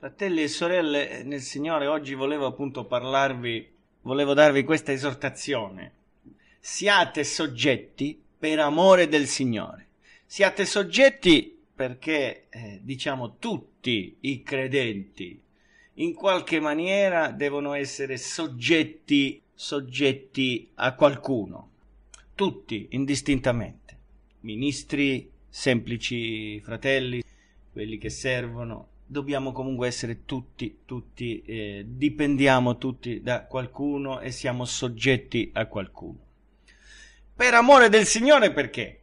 Fratelli e sorelle, nel Signore oggi volevo appunto parlarvi, volevo darvi questa esortazione. Siate soggetti per amore del Signore. Siate soggetti perché, eh, diciamo, tutti i credenti in qualche maniera devono essere soggetti, soggetti a qualcuno. Tutti, indistintamente. Ministri, semplici fratelli, quelli che servono, dobbiamo comunque essere tutti, tutti, eh, dipendiamo tutti da qualcuno e siamo soggetti a qualcuno. Per amore del Signore perché?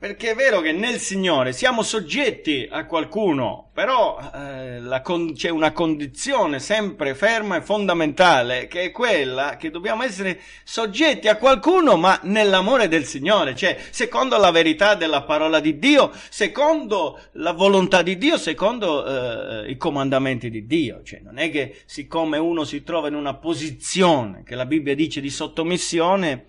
Perché è vero che nel Signore siamo soggetti a qualcuno, però eh, con- c'è una condizione sempre ferma e fondamentale, che è quella che dobbiamo essere soggetti a qualcuno, ma nell'amore del Signore, cioè secondo la verità della parola di Dio, secondo la volontà di Dio, secondo eh, i comandamenti di Dio. Cioè, non è che siccome uno si trova in una posizione che la Bibbia dice di sottomissione,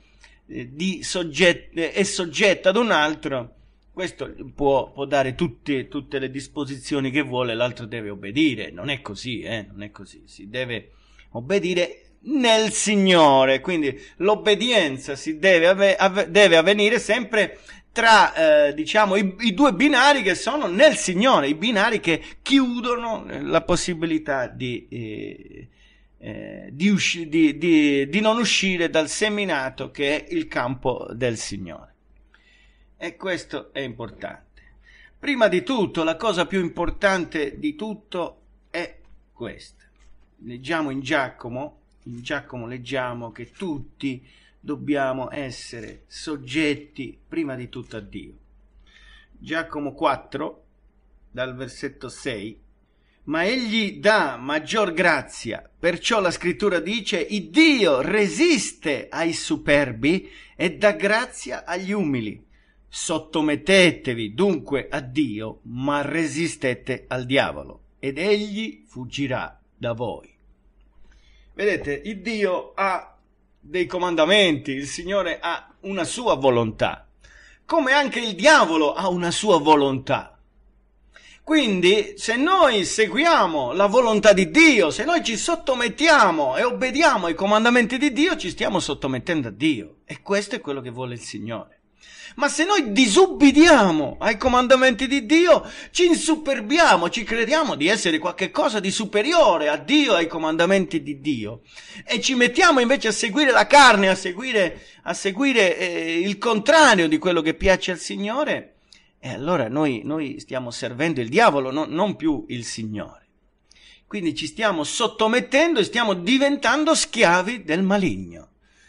sogget- è soggetto ad un altro, questo può, può dare tutte, tutte, le disposizioni che vuole, l'altro deve obbedire. Non è così, eh? non è così. Si deve obbedire nel Signore. Quindi l'obbedienza deve, ave- ave- deve, avvenire sempre tra eh, diciamo, i-, i, due binari che sono nel Signore, i binari che chiudono la possibilità di, eh, eh, di, usci- di, di, di, non uscire dal seminato che è il campo del Signore. E questo è importante. Prima di tutto, la cosa più importante di tutto è questa. Leggiamo in Giacomo, in Giacomo leggiamo che tutti dobbiamo essere soggetti prima di tutto a Dio. Giacomo 4, dal versetto 6, ma egli dà maggior grazia. Perciò la scrittura dice, Iddio resiste ai superbi e dà grazia agli umili. Sottomettetevi dunque a Dio, ma resistete al diavolo, ed egli fuggirà da voi. Vedete, il Dio ha dei comandamenti, il Signore ha una sua volontà, come anche il diavolo ha una sua volontà. Quindi se noi seguiamo la volontà di Dio, se noi ci sottomettiamo e obbediamo ai comandamenti di Dio, ci stiamo sottomettendo a Dio. E questo è quello che vuole il Signore. Ma se noi disubbidiamo ai comandamenti di Dio, ci insuperbiamo, ci crediamo di essere qualcosa di superiore a Dio, ai comandamenti di Dio, e ci mettiamo invece a seguire la carne, a seguire, a seguire eh, il contrario di quello che piace al Signore, e allora noi, noi stiamo servendo il diavolo, no, non più il Signore. Quindi ci stiamo sottomettendo e stiamo diventando schiavi del maligno,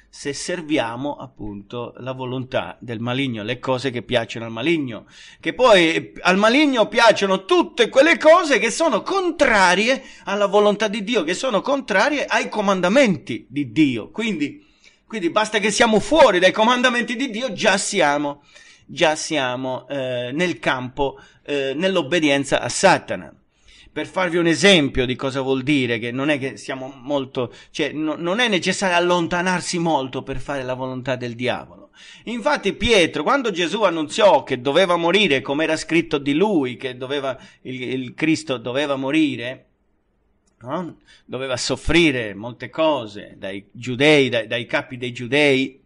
se serviamo appunto la volontà del maligno, le cose che piacciono al maligno, che poi al maligno piacciono tutte quelle cose che sono contrarie alla volontà di Dio, che sono contrarie ai comandamenti di Dio. Quindi, quindi basta che siamo fuori dai comandamenti di Dio, già siamo già siamo eh, nel campo, eh, nell'obbedienza a Satana. Per farvi un esempio di cosa vuol dire, che non è che siamo molto, cioè no, non è necessario allontanarsi molto per fare la volontà del diavolo. Infatti Pietro, quando Gesù annunziò che doveva morire, come era scritto di lui, che doveva, il, il Cristo doveva morire, no? doveva soffrire molte cose dai giudei, dai, dai capi dei giudei,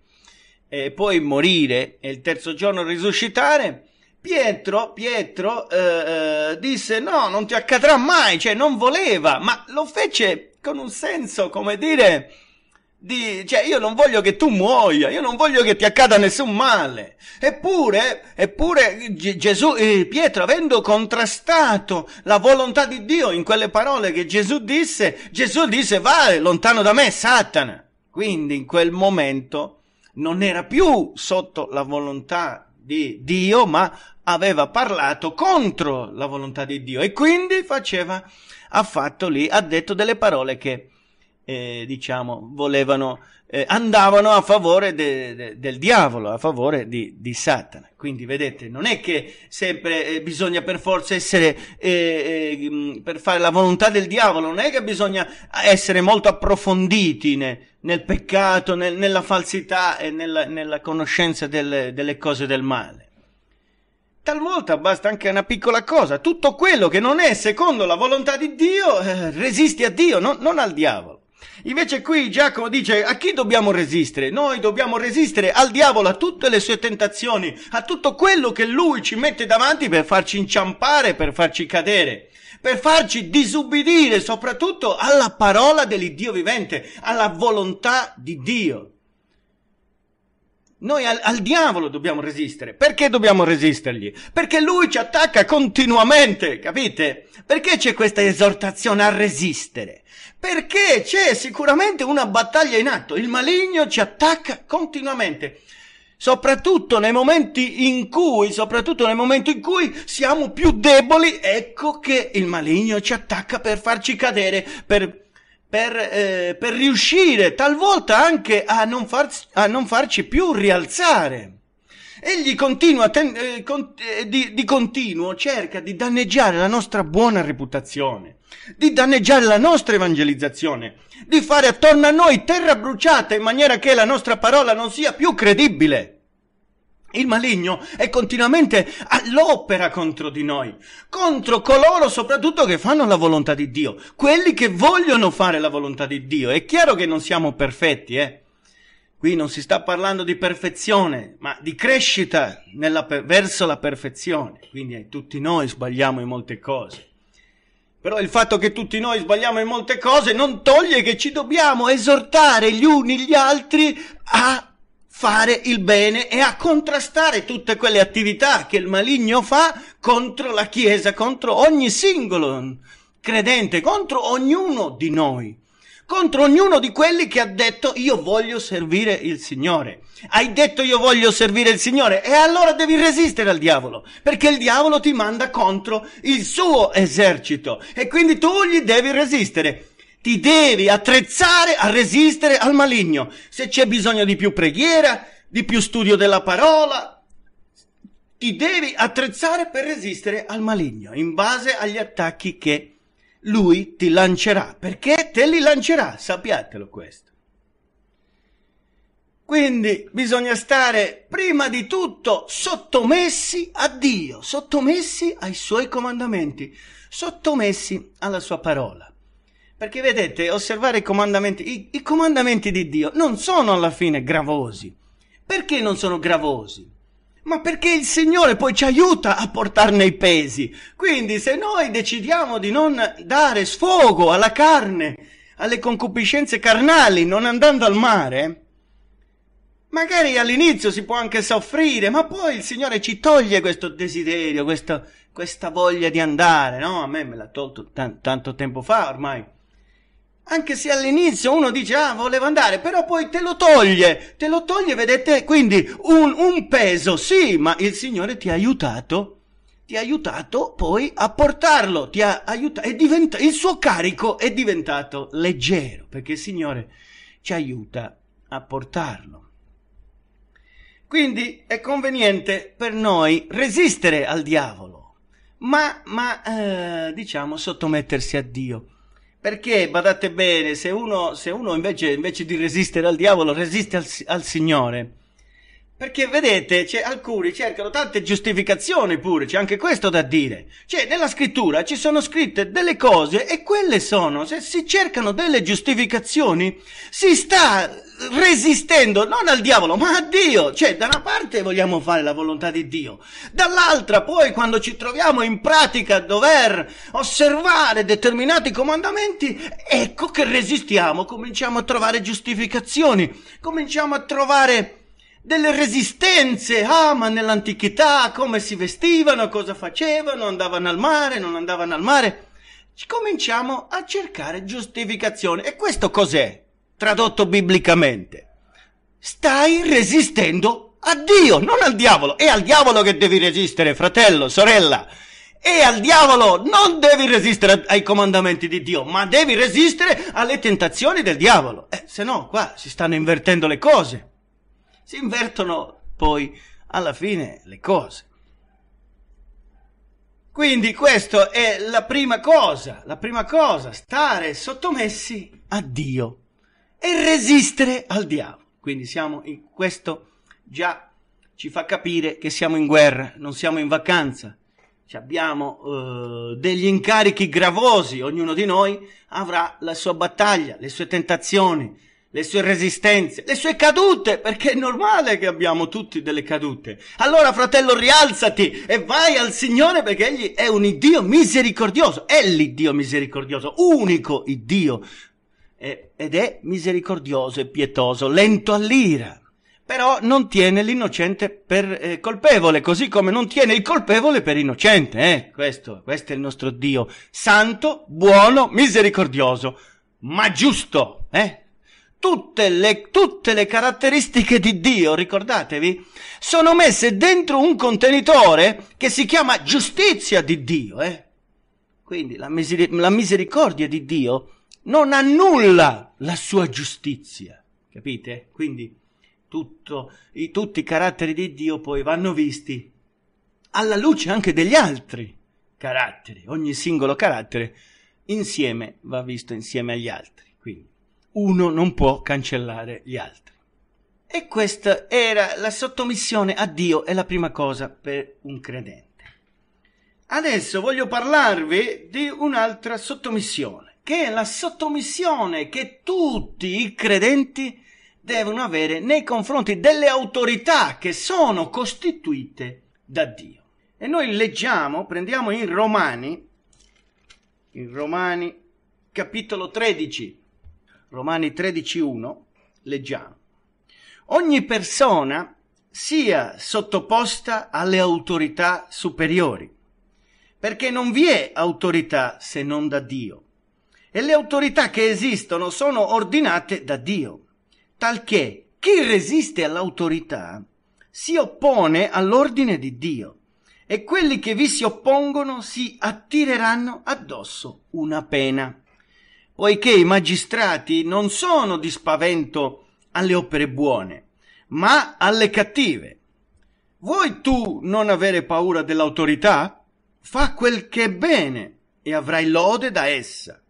e poi morire e il terzo giorno risuscitare, Pietro, Pietro eh, eh, disse no, non ti accadrà mai, cioè non voleva, ma lo fece con un senso, come dire, di, cioè io non voglio che tu muoia, io non voglio che ti accada nessun male. Eppure, eppure Gesù, eh, Pietro, avendo contrastato la volontà di Dio in quelle parole che Gesù disse, Gesù disse vai lontano da me, Satana. Quindi in quel momento non era più sotto la volontà di Dio, ma aveva parlato contro la volontà di Dio e quindi faceva, ha fatto lì, ha detto delle parole che, eh, diciamo, volevano, eh, andavano a favore de, de, del diavolo, a favore di, di, Satana. Quindi vedete, non è che sempre eh, bisogna per forza essere, eh, eh, per fare la volontà del diavolo, non è che bisogna essere molto approfonditi ne, nel peccato, nel, nella falsità e nella, nella conoscenza del, delle cose del male. Talvolta basta anche una piccola cosa, tutto quello che non è secondo la volontà di Dio eh, resisti a Dio, no, non al diavolo. Invece qui Giacomo dice a chi dobbiamo resistere? Noi dobbiamo resistere al diavolo, a tutte le sue tentazioni, a tutto quello che lui ci mette davanti per farci inciampare, per farci cadere per farci disubbidire soprattutto alla parola dell'Iddio vivente, alla volontà di Dio. Noi al, al, diavolo dobbiamo resistere. Perché dobbiamo resistergli? Perché lui ci attacca continuamente, capite? Perché c'è questa esortazione a resistere? Perché c'è sicuramente una battaglia in atto. Il maligno ci attacca continuamente soprattutto nei momenti in cui, soprattutto nel momento in cui siamo più deboli, ecco che il maligno ci attacca per farci cadere, per, per, eh, per riuscire talvolta anche a non, far, a non farci più rialzare. Egli continua, ten, eh, con, eh, di, di continuo cerca di danneggiare la nostra buona reputazione, di danneggiare la nostra evangelizzazione, di fare attorno a noi terra bruciata in maniera che la nostra parola non sia più credibile. Il maligno è continuamente all'opera contro di noi, contro coloro soprattutto che fanno la volontà di Dio, quelli che vogliono fare la volontà di Dio. È chiaro che non siamo perfetti, eh? Qui non si sta parlando di perfezione, ma di crescita per- verso la perfezione. Quindi eh, tutti noi sbagliamo in molte cose. Però il fatto che tutti noi sbagliamo in molte cose non toglie che ci dobbiamo esortare gli uni gli altri a fare il bene e a contrastare tutte quelle attività che il maligno fa contro la Chiesa, contro ogni singolo credente, contro ognuno di noi contro ognuno di quelli che ha detto io voglio servire il Signore. Hai detto io voglio servire il Signore e allora devi resistere al diavolo, perché il diavolo ti manda contro il suo esercito e quindi tu gli devi resistere ti devi attrezzare a resistere al maligno. Se c'è bisogno di più preghiera, di più studio della parola, ti devi attrezzare per resistere al maligno in base agli attacchi che lui ti lancerà, perché te li lancerà, sappiatelo questo. Quindi bisogna stare prima di tutto sottomessi a Dio, sottomessi ai suoi comandamenti, sottomessi alla sua parola. Perché vedete, osservare i comandamenti, i, i comandamenti di Dio non sono alla fine gravosi. Perché non sono gravosi? ma perché il Signore poi ci aiuta a portarne i pesi. Quindi se noi decidiamo di non dare sfogo alla carne, alle concupiscenze carnali, non andando al mare, magari all'inizio si può anche soffrire, ma poi il Signore ci toglie questo desiderio, questa, questa voglia di andare, no? A me me l'ha tolto t- tanto tempo fa ormai anche se all'inizio uno dice ah volevo andare, però poi te lo toglie, te lo toglie, vedete? Quindi un, un peso, sì, ma il Signore ti ha aiutato, ti ha aiutato poi a portarlo, ti ha aiutato, diventa, il suo carico è diventato leggero, perché il Signore ci aiuta a portarlo. Quindi è conveniente per noi resistere al diavolo, ma, ma eh, diciamo sottomettersi a Dio perché badate bene, se uno, se uno invece, invece, di resistere al diavolo resiste al, al Signore. Perché vedete, alcuni cercano tante giustificazioni pure, c'è anche questo da dire. Cioè, nella scrittura ci sono scritte delle cose e quelle sono, se si cercano delle giustificazioni, si sta resistendo non al diavolo ma a Dio, cioè da una parte vogliamo fare la volontà di Dio, dall'altra poi quando ci troviamo in pratica a dover osservare determinati comandamenti, ecco che resistiamo, cominciamo a trovare giustificazioni, cominciamo a trovare delle resistenze, ah ma nell'antichità come si vestivano, cosa facevano, andavano al mare, non andavano al mare, cominciamo a cercare giustificazione e questo cos'è? tradotto biblicamente, stai resistendo a Dio, non al diavolo. È al diavolo che devi resistere, fratello, sorella. E al diavolo non devi resistere ai comandamenti di Dio, ma devi resistere alle tentazioni del diavolo. Eh, se no, qua si stanno invertendo le cose. Si invertono poi alla fine le cose. Quindi questa è la prima cosa, la prima cosa, stare sottomessi a Dio e resistere al diavolo. Quindi siamo in questo già ci fa capire che siamo in guerra, non siamo in vacanza. Ci abbiamo eh, degli incarichi gravosi, ognuno di noi avrà la sua battaglia, le sue tentazioni, le sue resistenze, le sue cadute, perché è normale che abbiamo tutti delle cadute. Allora, fratello, rialzati e vai al Signore perché Egli è un Dio misericordioso, è l'Iddio misericordioso, unico Iddio ed è misericordioso e pietoso, lento all'ira. Però non tiene l'innocente per eh, colpevole, così come non tiene il colpevole per innocente. Eh? Questo, questo è il nostro Dio. Santo, buono, misericordioso, ma giusto. Eh? Tutte, le, tutte le caratteristiche di Dio, ricordatevi, sono messe dentro un contenitore che si chiama giustizia di Dio. Eh? Quindi la, miseric- la misericordia di Dio non annulla la sua giustizia. Capite? Quindi tutto, i, tutti i caratteri di Dio poi vanno visti alla luce anche degli altri caratteri. Ogni singolo carattere insieme va visto insieme agli altri. Quindi uno non può cancellare gli altri. E questa era la sottomissione a Dio, è la prima cosa per un credente. Adesso voglio parlarvi di un'altra sottomissione che è la sottomissione che tutti i credenti devono avere nei confronti delle autorità che sono costituite da Dio. E noi leggiamo, prendiamo in Romani, in Romani capitolo 13, Romani 13, 1, leggiamo. Ogni persona sia sottoposta alle autorità superiori, perché non vi è autorità se non da Dio e le autorità che esistono sono ordinate da Dio, talché chi resiste all'autorità si oppone all'ordine di Dio e quelli che vi si oppongono si attireranno addosso una pena, poiché i magistrati non sono di spavento alle opere buone, ma alle cattive. Vuoi tu non avere paura dell'autorità? Fa quel che è bene e avrai lode da essa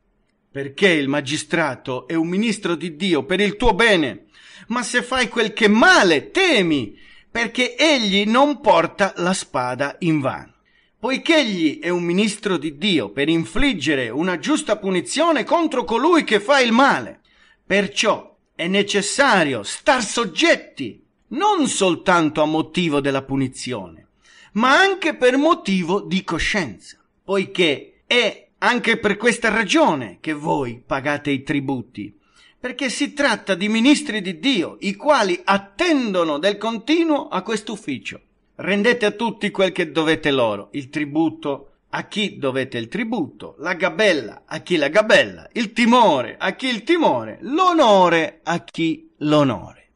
perché il magistrato è un ministro di Dio per il tuo bene, ma se fai quel che male temi, perché egli non porta la spada in vano. Poiché egli è un ministro di Dio per infliggere una giusta punizione contro colui che fa il male, perciò è necessario star soggetti non soltanto a motivo della punizione, ma anche per motivo di coscienza, poiché è anche per questa ragione che voi pagate i tributi, perché si tratta di ministri di Dio, i quali attendono del continuo a questo ufficio. Rendete a tutti quel che dovete loro, il tributo a chi dovete il tributo, la gabella a chi la gabella, il timore a chi il timore, l'onore a chi l'onore.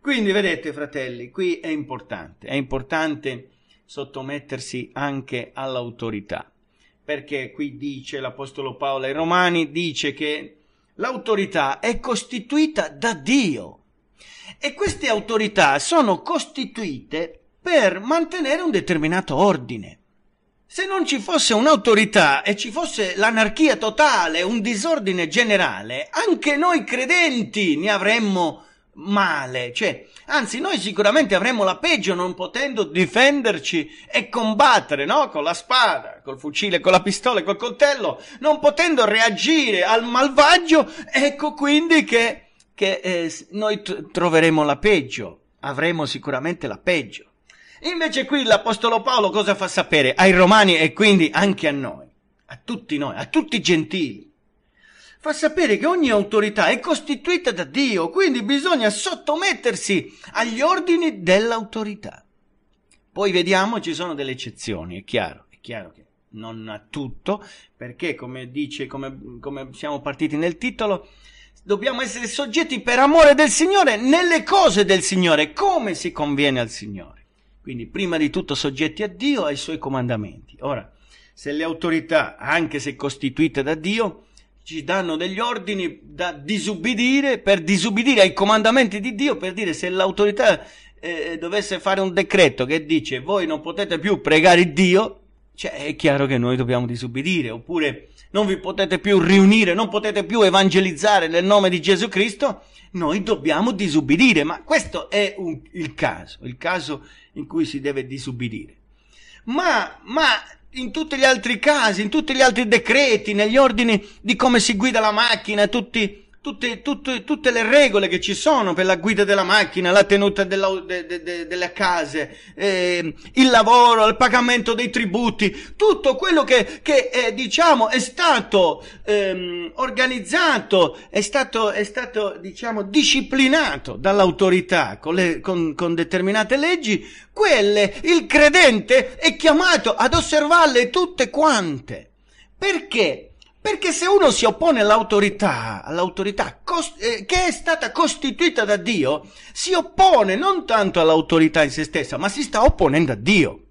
Quindi vedete fratelli, qui è importante, è importante sottomettersi anche all'autorità perché qui dice l'Apostolo Paolo ai Romani, dice che l'autorità è costituita da Dio e queste autorità sono costituite per mantenere un determinato ordine. Se non ci fosse un'autorità e ci fosse l'anarchia totale, un disordine generale, anche noi credenti ne avremmo male, cioè, anzi noi sicuramente avremmo la peggio non potendo difenderci e combattere, no? Con la spada, col fucile, con la pistola e col coltello, non potendo reagire al malvagio, ecco quindi che, che eh, noi t- troveremo la peggio, avremo sicuramente la peggio. Invece qui l'Apostolo Paolo cosa fa sapere? Ai Romani e quindi anche a noi, a tutti noi, a tutti i gentili fa sapere che ogni autorità è costituita da Dio, quindi bisogna sottomettersi agli ordini dell'autorità. Poi vediamo, ci sono delle eccezioni, è chiaro, è chiaro che non a tutto, perché come dice, come, come siamo partiti nel titolo, dobbiamo essere soggetti per amore del Signore nelle cose del Signore, come si conviene al Signore. Quindi prima di tutto soggetti a Dio e ai suoi comandamenti. Ora, se le autorità, anche se costituite da Dio, ci danno degli ordini da disubbidire per disubbidire ai comandamenti di Dio per dire se l'autorità eh, dovesse fare un decreto che dice voi non potete più pregare Dio cioè è chiaro che noi dobbiamo disubbidire oppure non vi potete più riunire non potete più evangelizzare nel nome di Gesù Cristo noi dobbiamo disubbidire ma questo è un, il caso il caso in cui si deve disubbidire ma, ma in tutti gli altri casi, in tutti gli altri decreti, negli ordini di come si guida la macchina, tutti tutte, tutte, tutte, le regole che ci sono per la guida della macchina, la tenuta della, de, de, de, delle case, eh, il lavoro, il pagamento dei tributi, tutto quello che, che eh, diciamo è stato ehm, organizzato, è stato, è stato diciamo, disciplinato dall'autorità con, le, con, con determinate leggi, quelle il credente è chiamato ad osservarle tutte quante. Perché? Perché se uno si oppone all'autorità, all'autorità cost- eh, che è stata costituita da Dio, si oppone non tanto all'autorità in se stessa, ma si sta opponendo a Dio.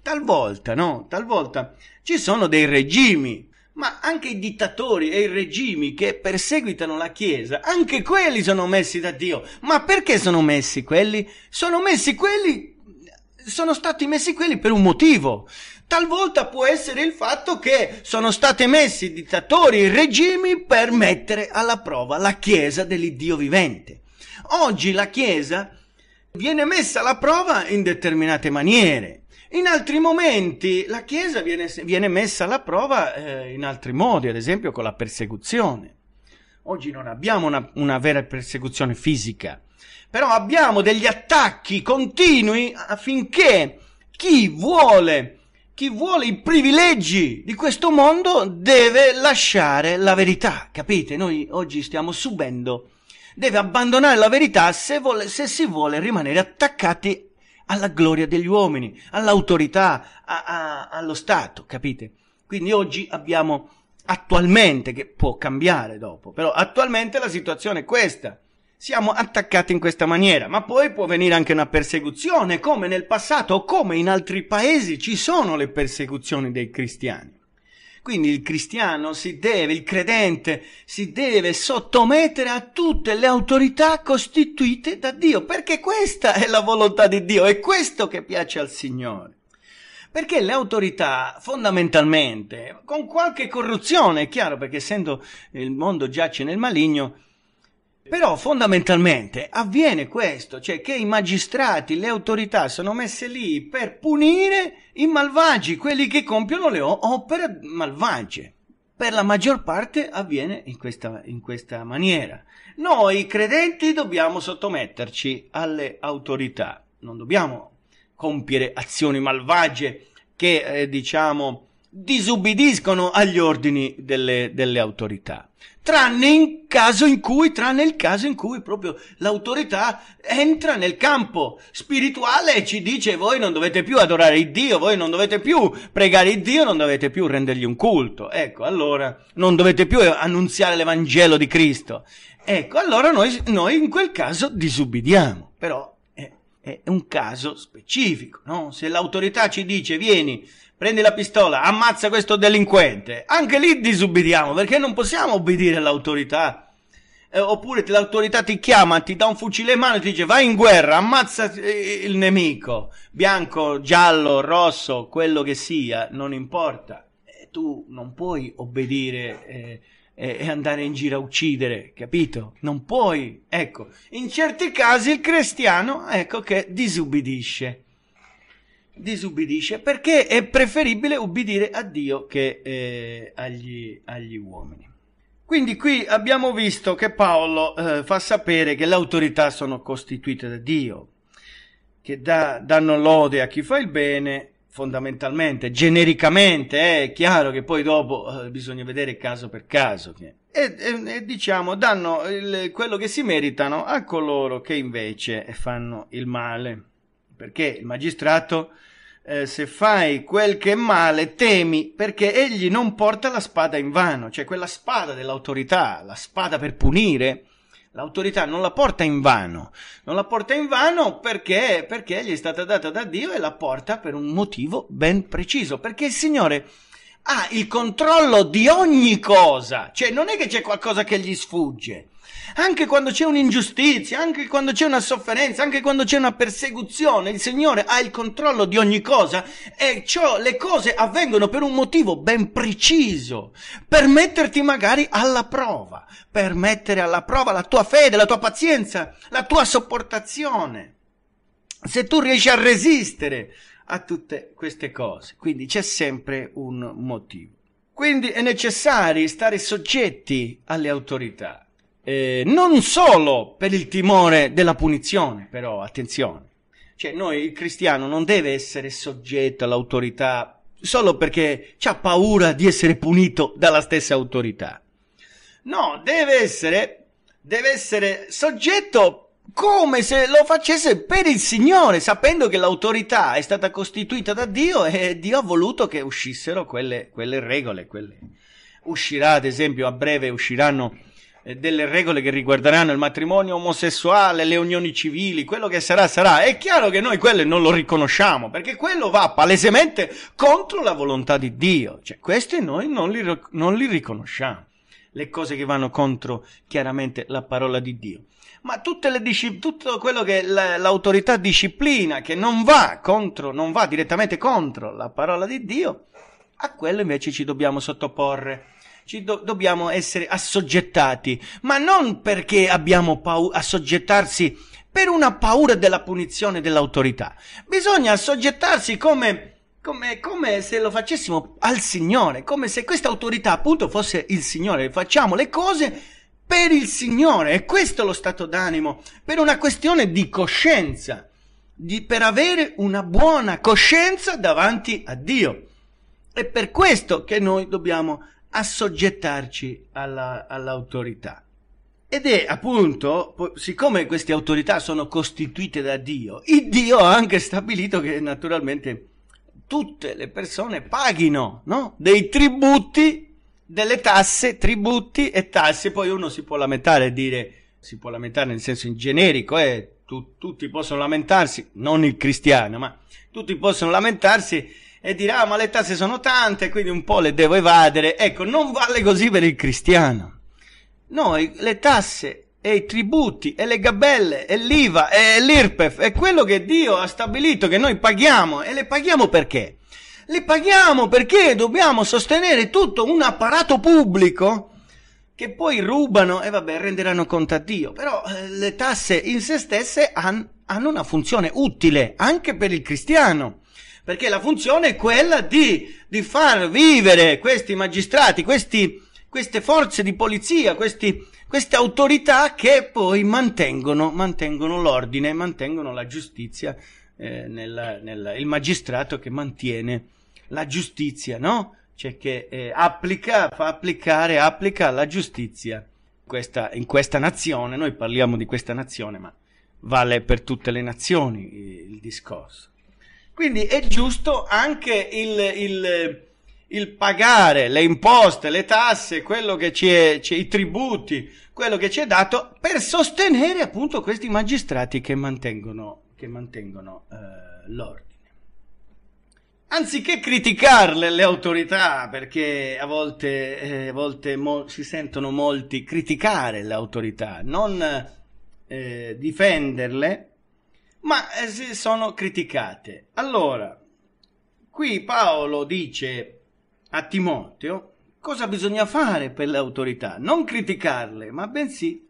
Talvolta, no? Talvolta ci sono dei regimi, ma anche i dittatori e i regimi che perseguitano la Chiesa, anche quelli sono messi da Dio. Ma perché sono messi quelli? Sono messi quelli sono stati messi quelli per un motivo. Talvolta può essere il fatto che sono state messi dittatori e regimi per mettere alla prova la Chiesa dell'Iddio vivente. Oggi la Chiesa viene messa alla prova in determinate maniere. In altri momenti la Chiesa viene, viene messa alla prova eh, in altri modi, ad esempio con la persecuzione. Oggi non abbiamo una, una vera persecuzione fisica, però abbiamo degli attacchi continui affinché chi vuole chi vuole i privilegi di questo mondo deve lasciare la verità, capite? Noi oggi stiamo subendo. Deve abbandonare la verità se, vuole, se si vuole rimanere attaccati alla gloria degli uomini, all'autorità, a, a, allo Stato, capite? Quindi oggi abbiamo attualmente, che può cambiare dopo, però attualmente la situazione è questa siamo attaccati in questa maniera, ma poi può venire anche una persecuzione, come nel passato o come in altri paesi ci sono le persecuzioni dei cristiani. Quindi il cristiano si deve, il credente si deve sottomettere a tutte le autorità costituite da Dio, perché questa è la volontà di Dio, è questo che piace al Signore. Perché le autorità fondamentalmente, con qualche corruzione, è chiaro, perché essendo il mondo giace nel maligno, però fondamentalmente avviene questo, cioè che i magistrati, le autorità sono messe lì per punire i malvagi, quelli che compiono le opere malvagie. Per la maggior parte avviene in questa, in questa maniera. Noi credenti dobbiamo sottometterci alle autorità, non dobbiamo compiere azioni malvagie che, eh, diciamo, disubbidiscono agli ordini delle, delle autorità tranne in caso in cui, tranne il caso in cui proprio l'autorità entra nel campo spirituale e ci dice voi non dovete più adorare il Dio, voi non dovete più pregare il Dio, non dovete più rendergli un culto. Ecco, allora non dovete più annunziare l'Evangelo di Cristo. Ecco, allora noi, noi in quel caso disubbidiamo, però è, è un caso specifico, no? Se l'autorità ci dice vieni prendi la pistola, ammazza questo delinquente. Anche lì disubbidiamo, perché non possiamo obbedire all'autorità. Eh, oppure l'autorità ti chiama, ti dà un fucile in mano e ti dice vai in guerra, ammazza eh, eh, il nemico, bianco, giallo, rosso, quello che sia, non importa. Eh, tu non puoi obbedire eh, e andare in giro a uccidere, capito? Non puoi. Ecco, in certi casi il cristiano, ecco che disubbidisce disubbidisce perché è preferibile ubbidire a Dio che eh, agli, agli, uomini. Quindi qui abbiamo visto che Paolo eh, fa sapere che le autorità sono costituite da Dio, che da, danno lode a chi fa il bene fondamentalmente, genericamente, eh, è chiaro che poi dopo eh, bisogna vedere caso per caso. E, e, e, diciamo, danno il, quello che si meritano a coloro che invece fanno il male perché il magistrato, eh, se fai quel che è male, temi perché egli non porta la spada in vano, cioè quella spada dell'autorità, la spada per punire. L'autorità non la porta in vano, non la porta in vano perché, perché gli è stata data da Dio e la porta per un motivo ben preciso, perché il Signore ha ah, il controllo di ogni cosa, cioè non è che c'è qualcosa che gli sfugge. Anche quando c'è un'ingiustizia, anche quando c'è una sofferenza, anche quando c'è una persecuzione, il Signore ha il controllo di ogni cosa e ciò le cose avvengono per un motivo ben preciso, per metterti magari alla prova, per mettere alla prova la tua fede, la tua pazienza, la tua sopportazione. Se tu riesci a resistere a tutte queste cose. Quindi c'è sempre un motivo. Quindi è necessario stare soggetti alle autorità, eh, non solo per il timore della punizione, però attenzione. Cioè noi, il cristiano, non deve essere soggetto all'autorità solo perché ha paura di essere punito dalla stessa autorità. No, deve essere, deve essere soggetto come se lo facesse per il Signore, sapendo che l'autorità è stata costituita da Dio e Dio ha voluto che uscissero quelle, quelle regole. Quelle. Uscirà, ad esempio, a breve usciranno eh, delle regole che riguarderanno il matrimonio omosessuale, le unioni civili, quello che sarà sarà. È chiaro che noi quelle non lo riconosciamo, perché quello va palesemente contro la volontà di Dio. Cioè, queste noi non li, non li riconosciamo. Le cose che vanno contro chiaramente la parola di Dio ma disci- tutto quello che la, l'autorità disciplina, che non va, contro, non va direttamente contro la parola di Dio, a quello invece ci dobbiamo sottoporre. Ci do- dobbiamo essere assoggettati, ma non perché abbiamo paura, assoggettarsi per una paura della punizione dell'autorità. Bisogna assoggettarsi come, come, come se lo facessimo al Signore, come se questa autorità appunto fosse il Signore. Facciamo le cose per il Signore. E questo è lo stato d'animo, per una questione di coscienza, di, per avere una buona coscienza davanti a Dio. È per questo che noi dobbiamo assoggettarci alla, all'autorità. Ed è appunto, siccome queste autorità sono costituite da Dio, il Dio ha anche stabilito che naturalmente tutte le persone paghino no? dei tributi delle tasse, tributi e tasse. Poi uno si può lamentare e dire, si può lamentare nel senso in generico, eh, tu, tutti possono lamentarsi, non il cristiano, ma tutti possono lamentarsi e dire, ah, ma le tasse sono tante, quindi un po' le devo evadere. Ecco, non vale così per il cristiano. Noi le tasse e i tributi e le gabelle e l'IVA e l'IRPEF è quello che Dio ha stabilito che noi paghiamo e le paghiamo perché? Le paghiamo perché dobbiamo sostenere tutto un apparato pubblico che poi rubano e vabbè renderanno conto a Dio. Però eh, le tasse in se stesse han, hanno una funzione utile anche per il cristiano. Perché la funzione è quella di, di far vivere questi magistrati, questi, queste forze di polizia, questi, queste autorità che poi mantengono, mantengono l'ordine, mantengono la giustizia, eh, nella, nella, il magistrato che mantiene la giustizia, no? Cioè che eh, applica, fa applicare, applica la giustizia questa, in questa nazione. Noi parliamo di questa nazione, ma vale per tutte le nazioni eh, il, discorso. Quindi è giusto anche il, il, il, pagare le imposte, le tasse, quello che ci è, ci i tributi, quello che ci è dato per sostenere appunto questi magistrati che mantengono, che mantengono eh, l'ordine anziché criticarle le autorità, perché a volte, eh, a volte mo- si sentono molti criticare le autorità, non eh, difenderle, ma eh, sono criticate. Allora, qui Paolo dice a Timoteo cosa bisogna fare per le autorità, non criticarle, ma bensì,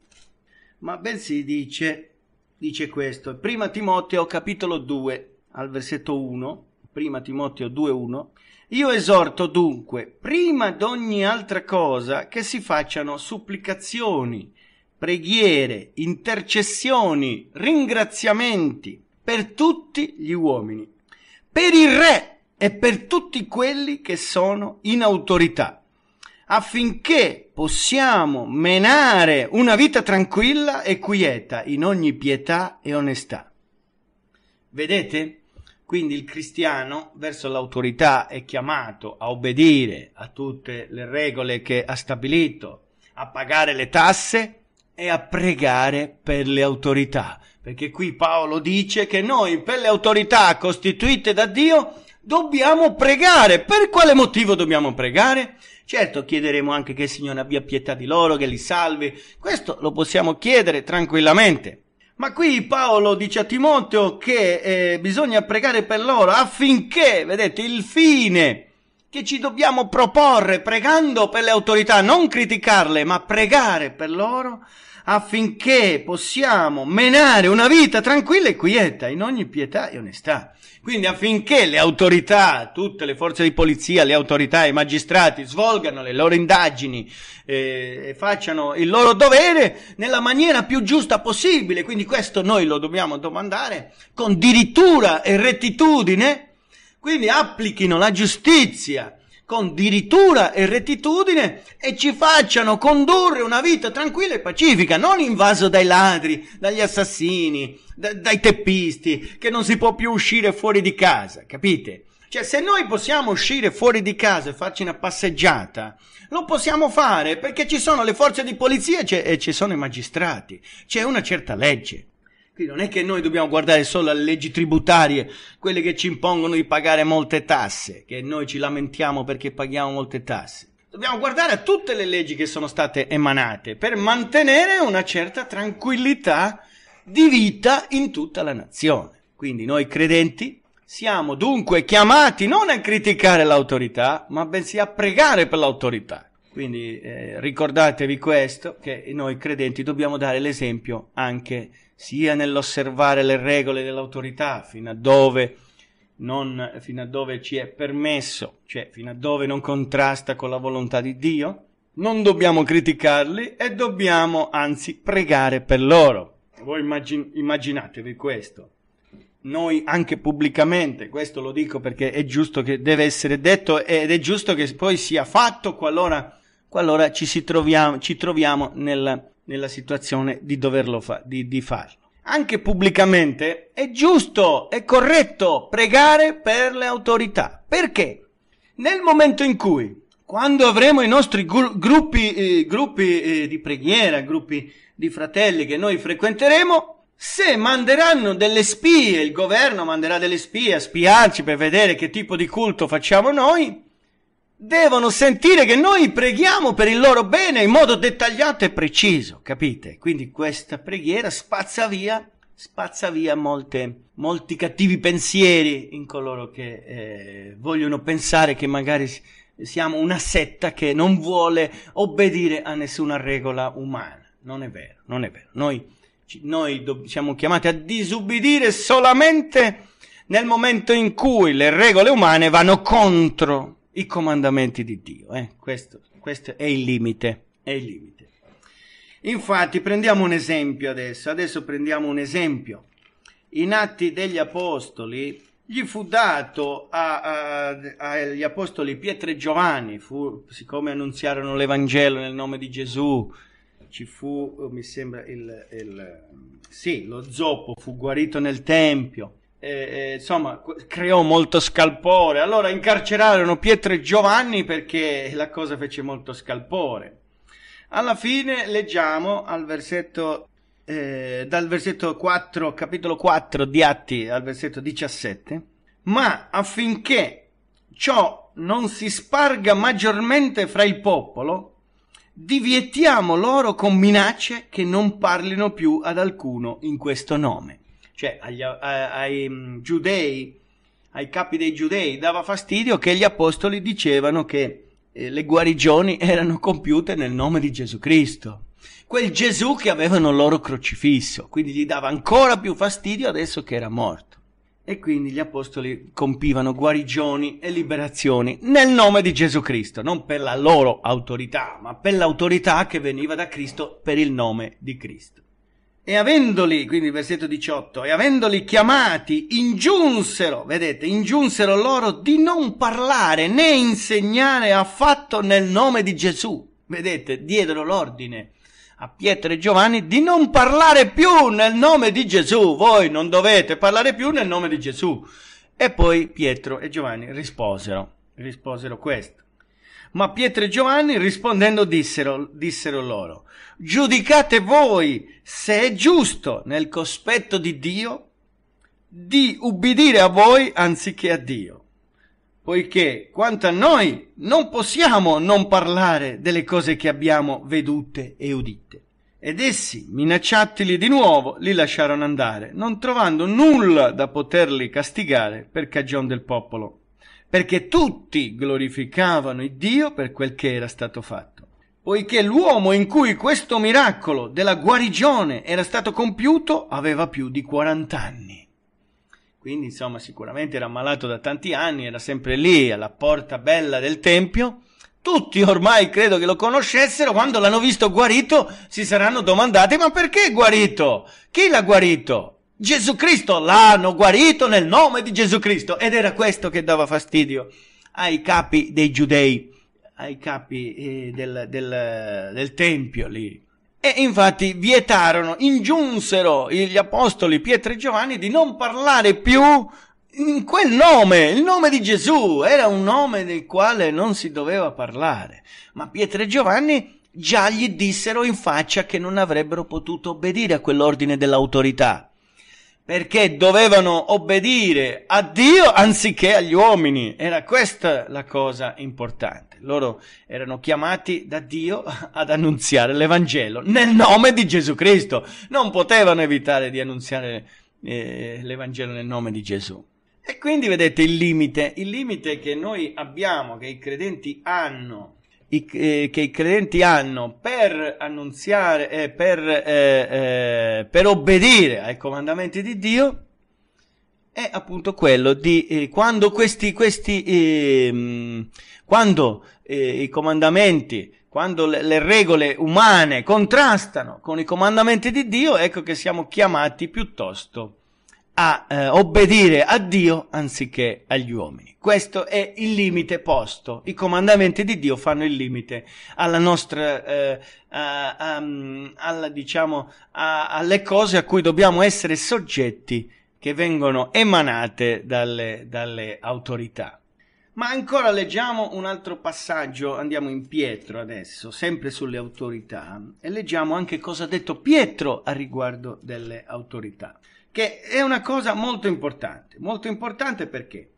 ma bensì dice, dice questo. Prima Timoteo capitolo 2 al versetto 1 prima Timoteo 2.1, io esorto dunque, prima d'ogni altra cosa, che si facciano supplicazioni, preghiere, intercessioni, ringraziamenti per tutti gli uomini, per il Re e per tutti quelli che sono in autorità, affinché possiamo menare una vita tranquilla e quieta in ogni pietà e onestà. Vedete? Quindi il cristiano verso l'autorità è chiamato a obbedire a tutte le regole che ha stabilito, a pagare le tasse e a pregare per le autorità. Perché qui Paolo dice che noi per le autorità costituite da Dio dobbiamo pregare. Per quale motivo dobbiamo pregare? Certo, chiederemo anche che il Signore abbia pietà di loro, che li salvi. Questo lo possiamo chiedere tranquillamente. Ma qui Paolo dice a Timoteo che eh, bisogna pregare per loro affinché, vedete, il fine che ci dobbiamo proporre pregando per le autorità, non criticarle, ma pregare per loro affinché possiamo menare una vita tranquilla e quieta in ogni pietà e onestà. Quindi affinché le autorità, tutte le forze di polizia, le autorità e i magistrati svolgano le loro indagini eh, e facciano il loro dovere nella maniera più giusta possibile, quindi questo noi lo dobbiamo domandare con dirittura e rettitudine, quindi applichino la giustizia con dirittura e rettitudine e ci facciano condurre una vita tranquilla e pacifica, non invaso dai ladri, dagli assassini, da, dai teppisti, che non si può più uscire fuori di casa, capite? Cioè, se noi possiamo uscire fuori di casa e farci una passeggiata, lo possiamo fare perché ci sono le forze di polizia e ci sono i magistrati, c'è una certa legge. Quindi non è che noi dobbiamo guardare solo alle leggi tributarie, quelle che ci impongono di pagare molte tasse, che noi ci lamentiamo perché paghiamo molte tasse. Dobbiamo guardare a tutte le leggi che sono state emanate per mantenere una certa tranquillità di vita in tutta la nazione. Quindi noi credenti siamo dunque chiamati non a criticare l'autorità, ma bensì a pregare per l'autorità. Quindi eh, ricordatevi questo, che noi credenti dobbiamo dare l'esempio anche sia nell'osservare le regole dell'autorità, fino a dove, non, fino a dove ci è permesso, cioè fino a dove non contrasta con la volontà di Dio, non dobbiamo criticarli e dobbiamo anzi pregare per loro voi immagin- immaginatevi questo. Noi anche pubblicamente, questo lo dico perché è giusto che deve essere detto ed è giusto che poi sia fatto qualora, qualora ci, troviamo, ci troviamo nella, nella situazione di doverlo fa- di, di farlo. Anche pubblicamente è giusto, è corretto pregare per le autorità. Perché? Nel momento in cui quando avremo i nostri gru- gruppi, eh, gruppi eh, di preghiera, gruppi di fratelli che noi frequenteremo, se manderanno delle spie, il governo manderà delle spie a spiarci per vedere che tipo di culto facciamo noi, devono sentire che noi preghiamo per il loro bene in modo dettagliato e preciso, capite? Quindi questa preghiera spazza via, spazza via molte, molti cattivi pensieri in coloro che eh, vogliono pensare che magari siamo una setta che non vuole obbedire a nessuna regola umana. Non è vero, non è vero. Noi, noi do- siamo chiamati a disubbidire solamente nel momento in cui le regole umane vanno contro i comandamenti di Dio. Eh? Questo, questo è, il limite, è il limite. Infatti, prendiamo un esempio adesso. Adesso prendiamo un esempio. In Atti degli Apostoli, gli fu dato agli apostoli Pietro e Giovanni, fu, siccome annunziarono l'Evangelo nel nome di Gesù, ci fu, eh, mi sembra, il, il, sì, lo zoppo fu guarito nel Tempio, e, e, insomma, creò molto scalpore. Allora incarcerarono Pietro e Giovanni perché la cosa fece molto scalpore. Alla fine leggiamo al versetto eh, dal versetto 4, capitolo 4 di Atti al versetto 17, ma affinché ciò non si sparga maggiormente fra il popolo, divietiamo loro con minacce che non parlino più ad alcuno in questo nome. Cioè agli, a, eh, ai mm, giudei, ai capi dei giudei dava fastidio che gli apostoli dicevano che eh, le guarigioni erano compiute nel nome di Gesù Cristo quel Gesù che avevano loro crocifisso, quindi gli dava ancora più fastidio adesso che era morto. E quindi gli apostoli compivano guarigioni e liberazioni nel nome di Gesù Cristo, non per la loro autorità, ma per l'autorità che veniva da Cristo per il nome di Cristo. E avendoli, quindi versetto 18, e avendoli chiamati, ingiunsero, vedete, ingiunsero loro di non parlare né insegnare affatto nel nome di Gesù. Vedete, diedero l'ordine a Pietro e Giovanni di non parlare più nel nome di Gesù. Voi non dovete parlare più nel nome di Gesù. E poi Pietro e Giovanni risposero, risposero questo. Ma Pietro e Giovanni rispondendo dissero, dissero loro, giudicate voi se è giusto nel cospetto di Dio di ubbidire a voi anziché a Dio poiché quanto a noi non possiamo non parlare delle cose che abbiamo vedute e udite. Ed essi, minacciatili di nuovo, li lasciarono andare, non trovando nulla da poterli castigare per cagion del popolo, perché tutti glorificavano il Dio per quel che era stato fatto. Poiché l'uomo in cui questo miracolo della guarigione era stato compiuto aveva più di quarant'anni. Quindi, insomma, sicuramente era ammalato da tanti anni, era sempre lì alla porta bella del tempio. Tutti ormai credo che lo conoscessero, quando l'hanno visto guarito si saranno domandati ma perché è guarito? Chi l'ha guarito? Gesù Cristo l'hanno guarito nel nome di Gesù Cristo ed era questo che dava fastidio ai capi dei giudei, ai capi eh, del, del, del tempio lì. E infatti vietarono, ingiunsero gli apostoli Pietro e Giovanni di non parlare più in quel nome, il nome di Gesù, era un nome del quale non si doveva parlare. Ma Pietro e Giovanni già gli dissero in faccia che non avrebbero potuto obbedire a quell'ordine dell'autorità perché dovevano obbedire a Dio anziché agli uomini. Era questa la cosa importante. Loro erano chiamati da Dio ad annunziare l'Evangelo nel nome di Gesù Cristo. Non potevano evitare di annunziare eh, l'Evangelo nel nome di Gesù. E quindi vedete il limite, il limite che noi abbiamo, che i credenti hanno i, eh, che i credenti hanno per annunziare, eh, per, eh, per obbedire ai comandamenti di Dio, è appunto quello di eh, quando questi, questi eh, quando eh, i comandamenti, quando le, le, regole umane contrastano con i comandamenti di Dio, ecco che siamo chiamati piuttosto a eh, obbedire a Dio anziché agli uomini. Questo è il limite posto. I comandamenti di Dio fanno il limite alla nostra, eh, a, a, alla, diciamo, a, alle cose a cui dobbiamo essere soggetti che vengono emanate dalle, dalle autorità. Ma ancora leggiamo un altro passaggio, andiamo in Pietro adesso, sempre sulle autorità, e leggiamo anche cosa ha detto Pietro a riguardo delle autorità che è una cosa molto importante, molto importante perché?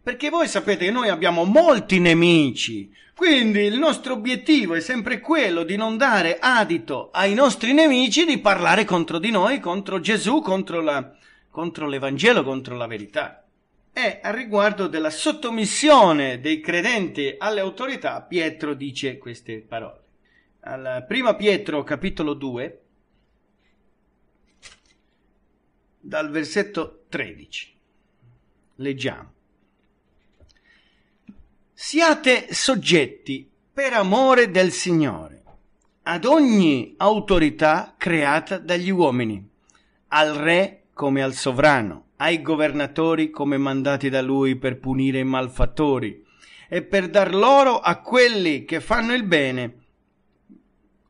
Perché voi sapete che noi abbiamo molti nemici, quindi il nostro obiettivo è sempre quello di non dare adito ai nostri nemici di parlare contro di noi, contro Gesù, contro, la, contro l'Evangelo, contro la verità. E a riguardo della sottomissione dei credenti alle autorità, Pietro dice queste parole. Al prima Pietro capitolo 2, dal versetto 13. Leggiamo. Siate soggetti per amore del Signore ad ogni autorità creata dagli uomini, al re come al sovrano, ai governatori come mandati da lui per punire i malfattori e per dar loro a quelli che fanno il bene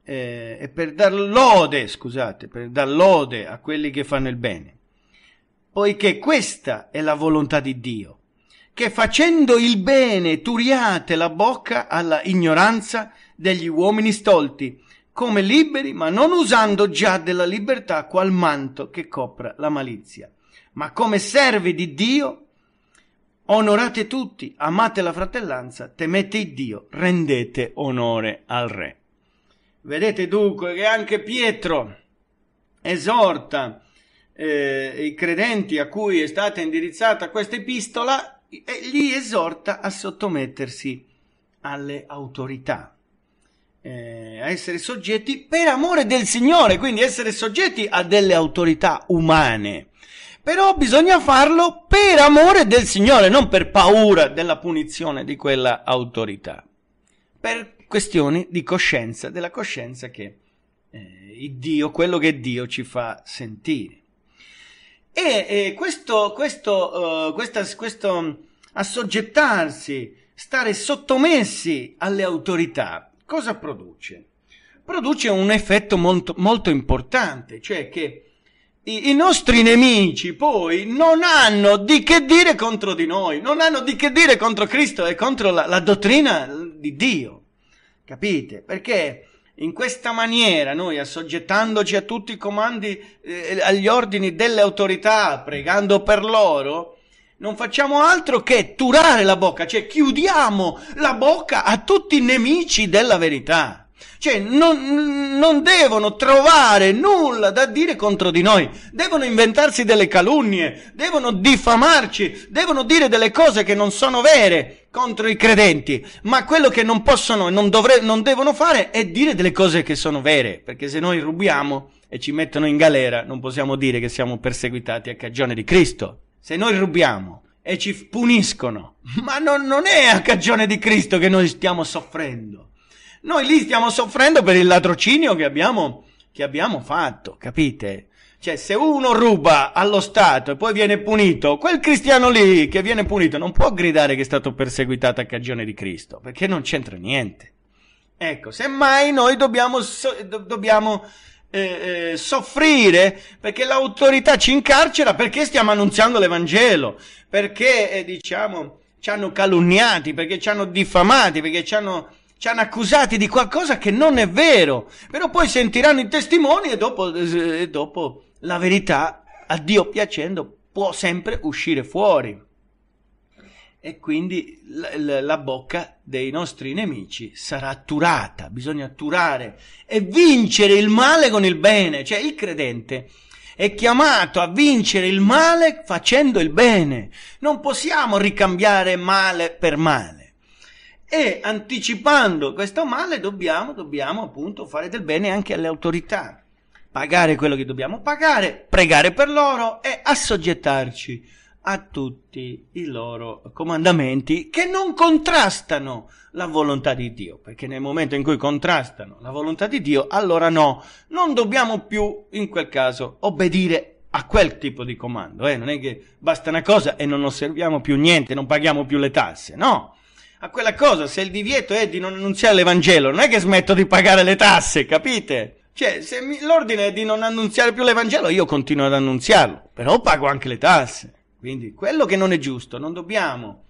eh, e per dar lode, scusate, per dar lode a quelli che fanno il bene poiché questa è la volontà di Dio, che facendo il bene turiate la bocca alla ignoranza degli uomini stolti, come liberi, ma non usando già della libertà qual manto che copra la malizia, ma come servi di Dio Onorate tutti, amate la fratellanza, temete il Dio, rendete onore al Re. Vedete dunque che anche Pietro esorta eh, i credenti a cui è stata indirizzata questa epistola, li esorta a sottomettersi alle autorità, eh, a essere soggetti per amore del Signore, quindi essere soggetti a delle autorità umane. Però bisogna farlo per amore del Signore, non per paura della punizione di quella autorità, per questioni di coscienza, della coscienza che eh, Dio, quello che Dio ci fa sentire. E, e questo, questo, uh, questa, questo assoggettarsi, stare sottomessi alle autorità, cosa produce? Produce un effetto molto, molto importante, cioè che i, i, nostri nemici poi non hanno di che dire contro di noi, non hanno di che dire contro Cristo e contro la, la dottrina di Dio. Capite? Perché in questa maniera noi assoggettandoci a tutti i comandi, eh, agli ordini delle autorità, pregando per loro, non facciamo altro che turare la bocca, cioè chiudiamo la bocca a tutti i nemici della verità. Cioè non, non devono trovare nulla da dire contro di noi, devono inventarsi delle calunnie, devono diffamarci, devono dire delle cose che non sono vere contro i credenti, ma quello che non possono e non, non devono fare è dire delle cose che sono vere, perché se noi rubiamo e ci mettono in galera non possiamo dire che siamo perseguitati a cagione di Cristo. Se noi rubiamo e ci puniscono. Ma non, non, è a cagione di Cristo che noi stiamo soffrendo. Noi lì stiamo soffrendo per il latrocinio che abbiamo, che abbiamo fatto, capite? Cioè, se uno ruba allo Stato e poi viene punito, quel cristiano lì che viene punito non può gridare che è stato perseguitato a cagione di Cristo, perché non c'entra niente. Ecco, semmai noi dobbiamo, so, dobbiamo eh, eh, soffrire perché l'autorità ci incarcera perché stiamo annunziando l'Evangelo, perché eh, diciamo ci hanno calunniati, perché ci hanno diffamati, perché ci hanno ci hanno accusati di qualcosa che non è vero, però poi sentiranno i testimoni e dopo, eh, e dopo la verità, a Dio piacendo, può sempre uscire fuori. E quindi la, la bocca dei nostri nemici sarà turata, bisogna turare e vincere il male con il bene, cioè il credente è chiamato a vincere il male facendo il bene. Non possiamo ricambiare male per male e anticipando questo male dobbiamo, dobbiamo appunto fare del bene anche alle autorità, pagare quello che dobbiamo pagare, pregare per loro e assoggettarci a tutti i loro comandamenti che non contrastano la volontà di Dio, perché nel momento in cui contrastano la volontà di Dio, allora no, non dobbiamo più in quel caso obbedire a quel tipo di comando, eh? non è che basta una cosa e non osserviamo più niente, non paghiamo più le tasse, no, a quella cosa, se il divieto è di non annunziare l'Evangelo, non è che smetto di pagare le tasse, capite? Cioè, se mi, l'ordine è di non annunziare più l'Evangelo, io continuo ad annunziarlo, però pago anche le tasse. Quindi, quello che non è giusto, non dobbiamo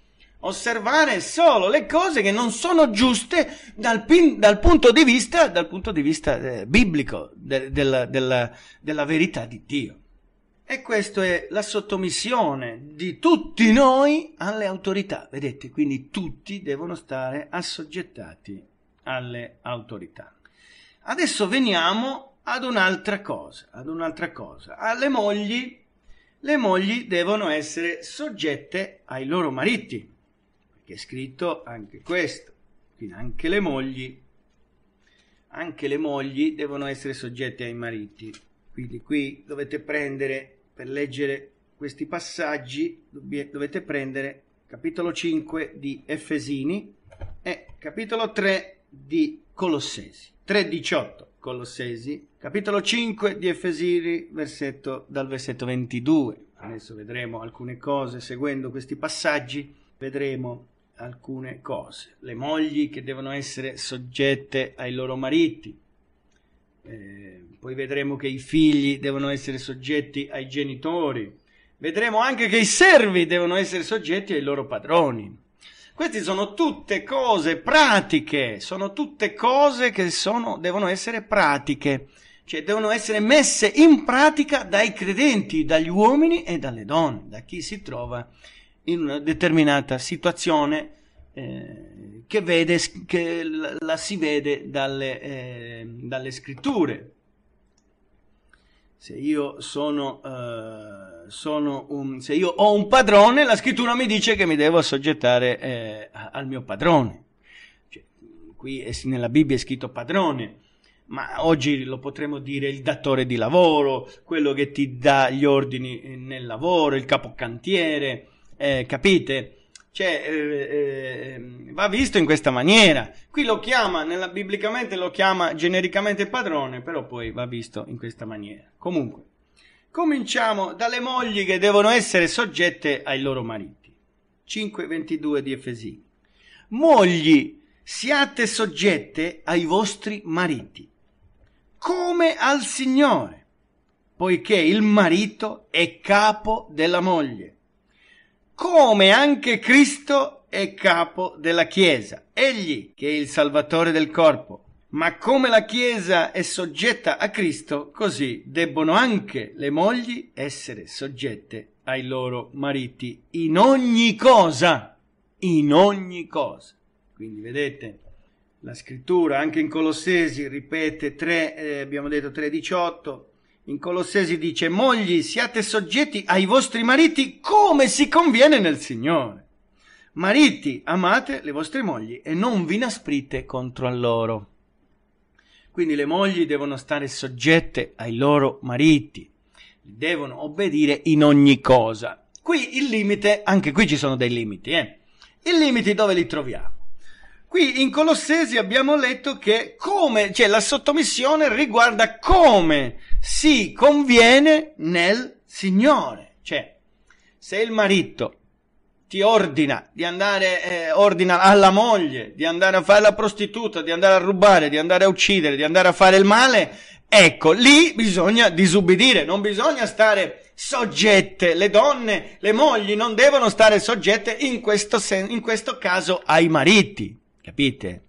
osservare solo le cose che non sono giuste dal, pin, dal punto di vista, dal punto di vista eh, biblico, de, della, della, della verità di Dio. E questa è la sottomissione di tutti noi alle autorità. Vedete, quindi tutti devono stare assoggettati alle autorità. Adesso veniamo ad un'altra cosa, ad un'altra cosa. Alle ah, mogli, le mogli devono essere soggette ai loro mariti, perché è scritto anche questo. Quindi anche le mogli, anche le mogli devono essere soggette ai mariti. Quindi qui dovete prendere per leggere questi passaggi dovete prendere capitolo 5 di Efesini e capitolo 3 di Colossesi. 3.18 Colossesi, capitolo 5 di Efesini, versetto, dal versetto 22. Adesso vedremo alcune cose, seguendo questi passaggi vedremo alcune cose. Le mogli che devono essere soggette ai loro mariti, eh, poi vedremo che i figli devono essere soggetti ai genitori, vedremo anche che i servi devono essere soggetti ai loro padroni. Queste sono tutte cose pratiche, sono tutte cose che sono, devono essere pratiche, cioè devono essere messe in pratica dai credenti, dagli uomini e dalle donne, da chi si trova in una determinata situazione eh, che, vede, che la si vede dalle, eh, dalle scritture. Se io, sono, eh, sono un, se io ho un padrone, la scrittura mi dice che mi devo assoggettare eh, al mio padrone. Cioè, qui è, nella Bibbia è scritto padrone, ma oggi lo potremmo dire il datore di lavoro, quello che ti dà gli ordini eh, nel lavoro, il capocantiere, eh, capite? Cioè, eh, eh, va visto in questa maniera. Qui lo chiama, nella, biblicamente lo chiama genericamente padrone, però poi va visto in questa maniera. Comunque, cominciamo dalle mogli che devono essere soggette ai loro mariti. 5.22 di Efesini. Mogli, siate soggette ai vostri mariti, come al Signore, poiché il marito è capo della moglie come anche Cristo è capo della Chiesa, egli che è il Salvatore del corpo. Ma come la Chiesa è soggetta a Cristo, così debbono anche le mogli essere soggette ai loro mariti in ogni cosa, in ogni cosa. Quindi vedete, la scrittura anche in Colossesi ripete 3, eh, abbiamo detto 3,18, in Colossesi dice, mogli, siate soggetti ai vostri mariti come si conviene nel Signore. Mariti, amate le vostre mogli e non vi nasprite contro a loro. Quindi le mogli devono stare soggette ai loro mariti, devono obbedire in ogni cosa. Qui il limite, anche qui ci sono dei limiti, eh? I limiti dove li troviamo? Qui in Colossesi abbiamo letto che come, cioè la sottomissione riguarda come si conviene nel Signore. Cioè, se il marito ti ordina di andare, eh, ordina alla moglie di andare a fare la prostituta, di andare a rubare, di andare a uccidere, di andare a fare il male, ecco, lì bisogna disubbidire, non bisogna stare soggette, le donne, le mogli non devono stare soggette in questo, sen- in questo caso ai mariti, capite?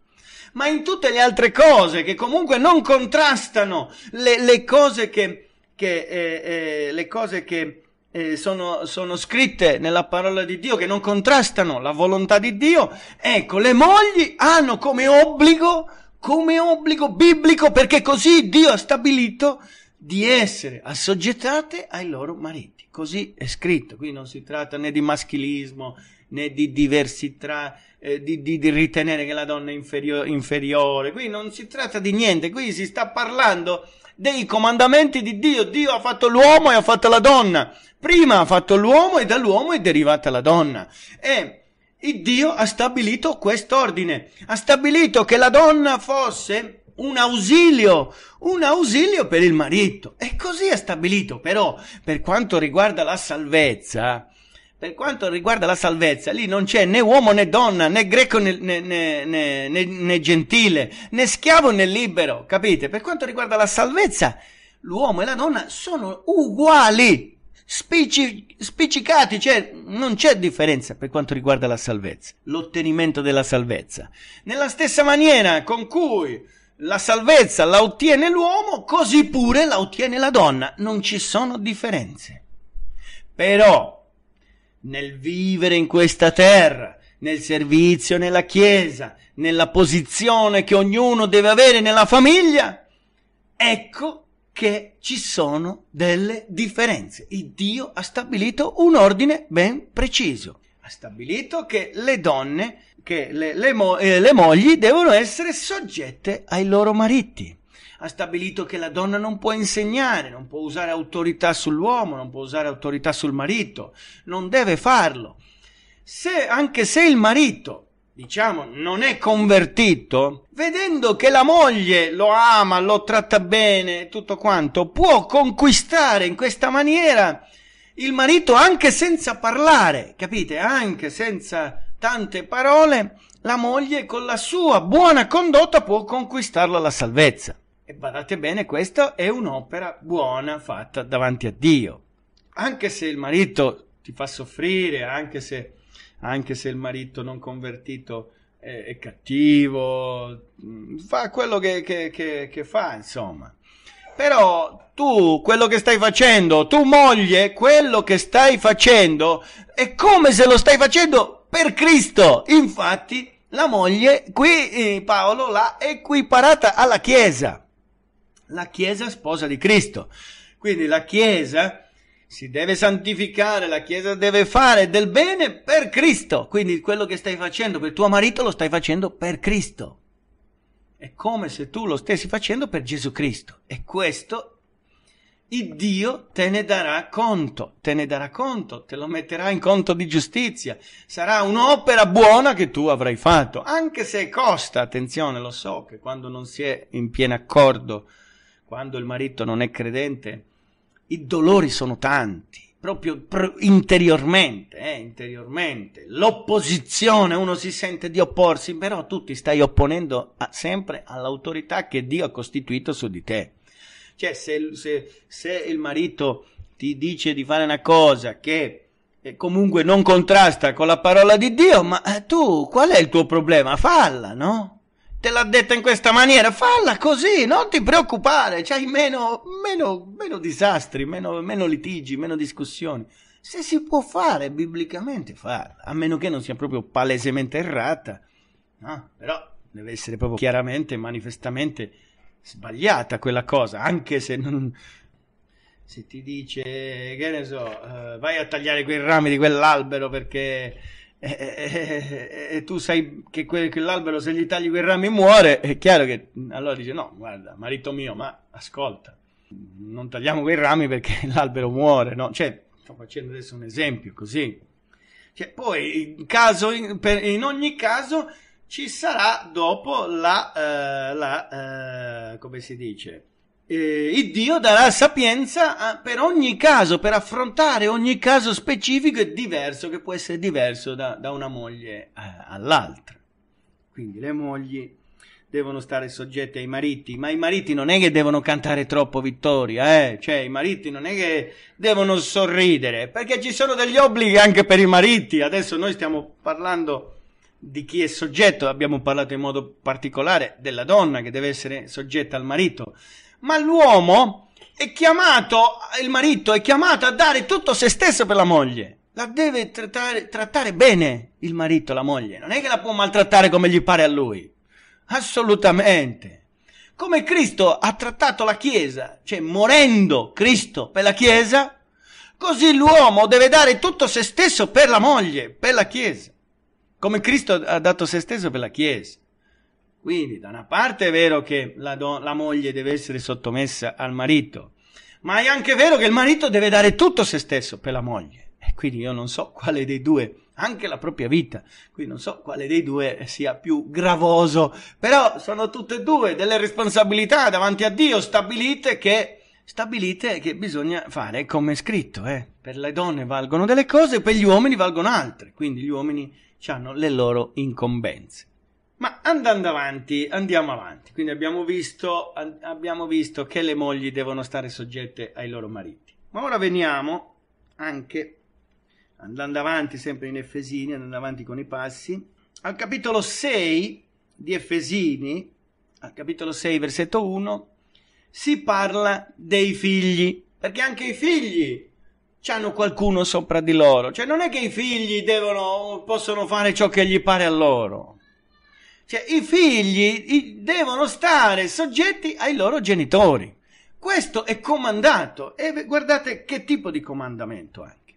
ma in tutte le altre cose che comunque non contrastano le, le cose che, che, eh, eh, le cose che eh, sono, sono scritte nella parola di Dio, che non contrastano la volontà di Dio. Ecco, le mogli hanno come obbligo, come obbligo biblico, perché così Dio ha stabilito di essere assoggettate ai loro mariti. Così è scritto, qui non si tratta né di maschilismo né di diversità, eh, di, di, di, ritenere che la donna è inferio- inferiore. Qui non si tratta di niente, qui si sta parlando dei comandamenti di Dio. Dio ha fatto l'uomo e ha fatto la donna. Prima ha fatto l'uomo e dall'uomo è derivata la donna. E Dio ha stabilito quest'ordine, ha stabilito che la donna fosse un ausilio, un ausilio per il marito. E così ha stabilito, però, per quanto riguarda la salvezza, per quanto riguarda la salvezza, lì non c'è né uomo né donna, né greco né, né, né, né gentile, né schiavo né libero, capite? Per quanto riguarda la salvezza, l'uomo e la donna sono uguali, spicci, spiccicati, cioè non c'è differenza per quanto riguarda la salvezza, l'ottenimento della salvezza. Nella stessa maniera con cui la salvezza la ottiene l'uomo, così pure la ottiene la donna, non ci sono differenze. Però nel vivere in questa terra, nel servizio nella Chiesa, nella posizione che ognuno deve avere nella famiglia, ecco che ci sono delle differenze. Il Dio ha stabilito un ordine ben preciso. Ha stabilito che le donne, che le, le, mo, eh, le mogli devono essere soggette ai loro mariti ha stabilito che la donna non può insegnare, non può usare autorità sull'uomo, non può usare autorità sul marito, non deve farlo. Se, anche se il marito, diciamo, non è convertito, vedendo che la moglie lo ama, lo tratta bene, tutto quanto, può conquistare in questa maniera il marito anche senza parlare, capite? Anche senza tante parole, la moglie con la sua buona condotta può conquistarla alla salvezza. E badate bene, questa è un'opera buona fatta davanti a Dio. Anche se il marito ti fa soffrire, anche se, anche se il marito non convertito è, è cattivo, mm, fa quello che, che, che, che fa, insomma. Però tu, quello che stai facendo, tu moglie, quello che stai facendo, è come se lo stai facendo per Cristo. Infatti, la moglie, qui eh, Paolo l'ha equiparata alla Chiesa. La Chiesa sposa di Cristo. Quindi la Chiesa si deve santificare, la Chiesa deve fare del bene per Cristo. Quindi quello che stai facendo per tuo marito lo stai facendo per Cristo. È come se tu lo stessi facendo per Gesù Cristo. E questo il Dio te ne darà conto, te ne darà conto, te lo metterà in conto di giustizia. Sarà un'opera buona che tu avrai fatto, anche se costa, attenzione, lo so che quando non si è in pieno accordo quando il marito non è credente, i dolori sono tanti, proprio interiormente, eh, interiormente. L'opposizione, uno si sente di opporsi, però tu ti stai opponendo a, sempre all'autorità che Dio ha costituito su di te. Cioè, se, se, se il marito ti dice di fare una cosa che eh, comunque non contrasta con la parola di Dio, ma eh, tu qual è il tuo problema? Falla, no? te l'ha detta in questa maniera, falla così, non ti preoccupare, c'hai meno, meno, meno disastri, meno, meno, litigi, meno discussioni. Se si può fare, biblicamente farla, a meno che non sia proprio palesemente errata, no? però deve essere proprio chiaramente, manifestamente sbagliata quella cosa, anche se non... Se ti dice, che ne so, uh, vai a tagliare quei rami di quell'albero perché e, e, e, tu sai che que, quell'albero se gli tagli quel ramo muore, è chiaro che allora dice no, guarda, marito mio, ma ascolta, non tagliamo quei rami perché l'albero muore, no? Cioè, sto facendo adesso un esempio così. Cioè, poi, in, caso, in, per, in ogni caso, ci sarà dopo la, eh, la eh, come si dice, eh, il Dio darà sapienza a, ah, per ogni caso, per affrontare ogni caso specifico e diverso, che può essere diverso da, da una moglie eh, all'altra. Quindi le mogli devono stare soggette ai mariti, ma i mariti non è che devono cantare troppo vittoria, eh? cioè i mariti non è che devono sorridere, perché ci sono degli obblighi anche per i mariti. Adesso noi stiamo parlando di chi è soggetto, abbiamo parlato in modo particolare della donna che deve essere soggetta al marito, ma l'uomo è chiamato, il marito è chiamato a dare tutto se stesso per la moglie. La deve trattare, trattare bene il marito, la moglie. Non è che la può maltrattare come gli pare a lui. Assolutamente. Come Cristo ha trattato la Chiesa, cioè morendo Cristo per la Chiesa, così l'uomo deve dare tutto se stesso per la moglie, per la Chiesa. Come Cristo ha dato se stesso per la Chiesa. Quindi da una parte è vero che la, do- la moglie deve essere sottomessa al marito, ma è anche vero che il marito deve dare tutto se stesso per la moglie. E quindi io non so quale dei due, anche la propria vita, quindi non so quale dei due sia più gravoso, però sono tutte e due delle responsabilità davanti a Dio stabilite che stabilite che bisogna fare come è scritto. Eh. Per le donne valgono delle cose, per gli uomini valgono altre. Quindi gli uomini hanno le loro incombenze. Ma andando avanti, andiamo avanti. Quindi abbiamo visto, abbiamo visto che le mogli devono stare soggette ai loro mariti. Ma ora veniamo anche, andando avanti sempre in Efesini, andando avanti con i passi, al capitolo 6 di Efesini, al capitolo 6, versetto 1, si parla dei figli, perché anche i figli hanno qualcuno sopra di loro. Cioè non è che i figli devono, possono fare ciò che gli pare a loro. Cioè, i figli devono stare soggetti ai loro genitori. Questo è comandato e guardate che tipo di comandamento anche.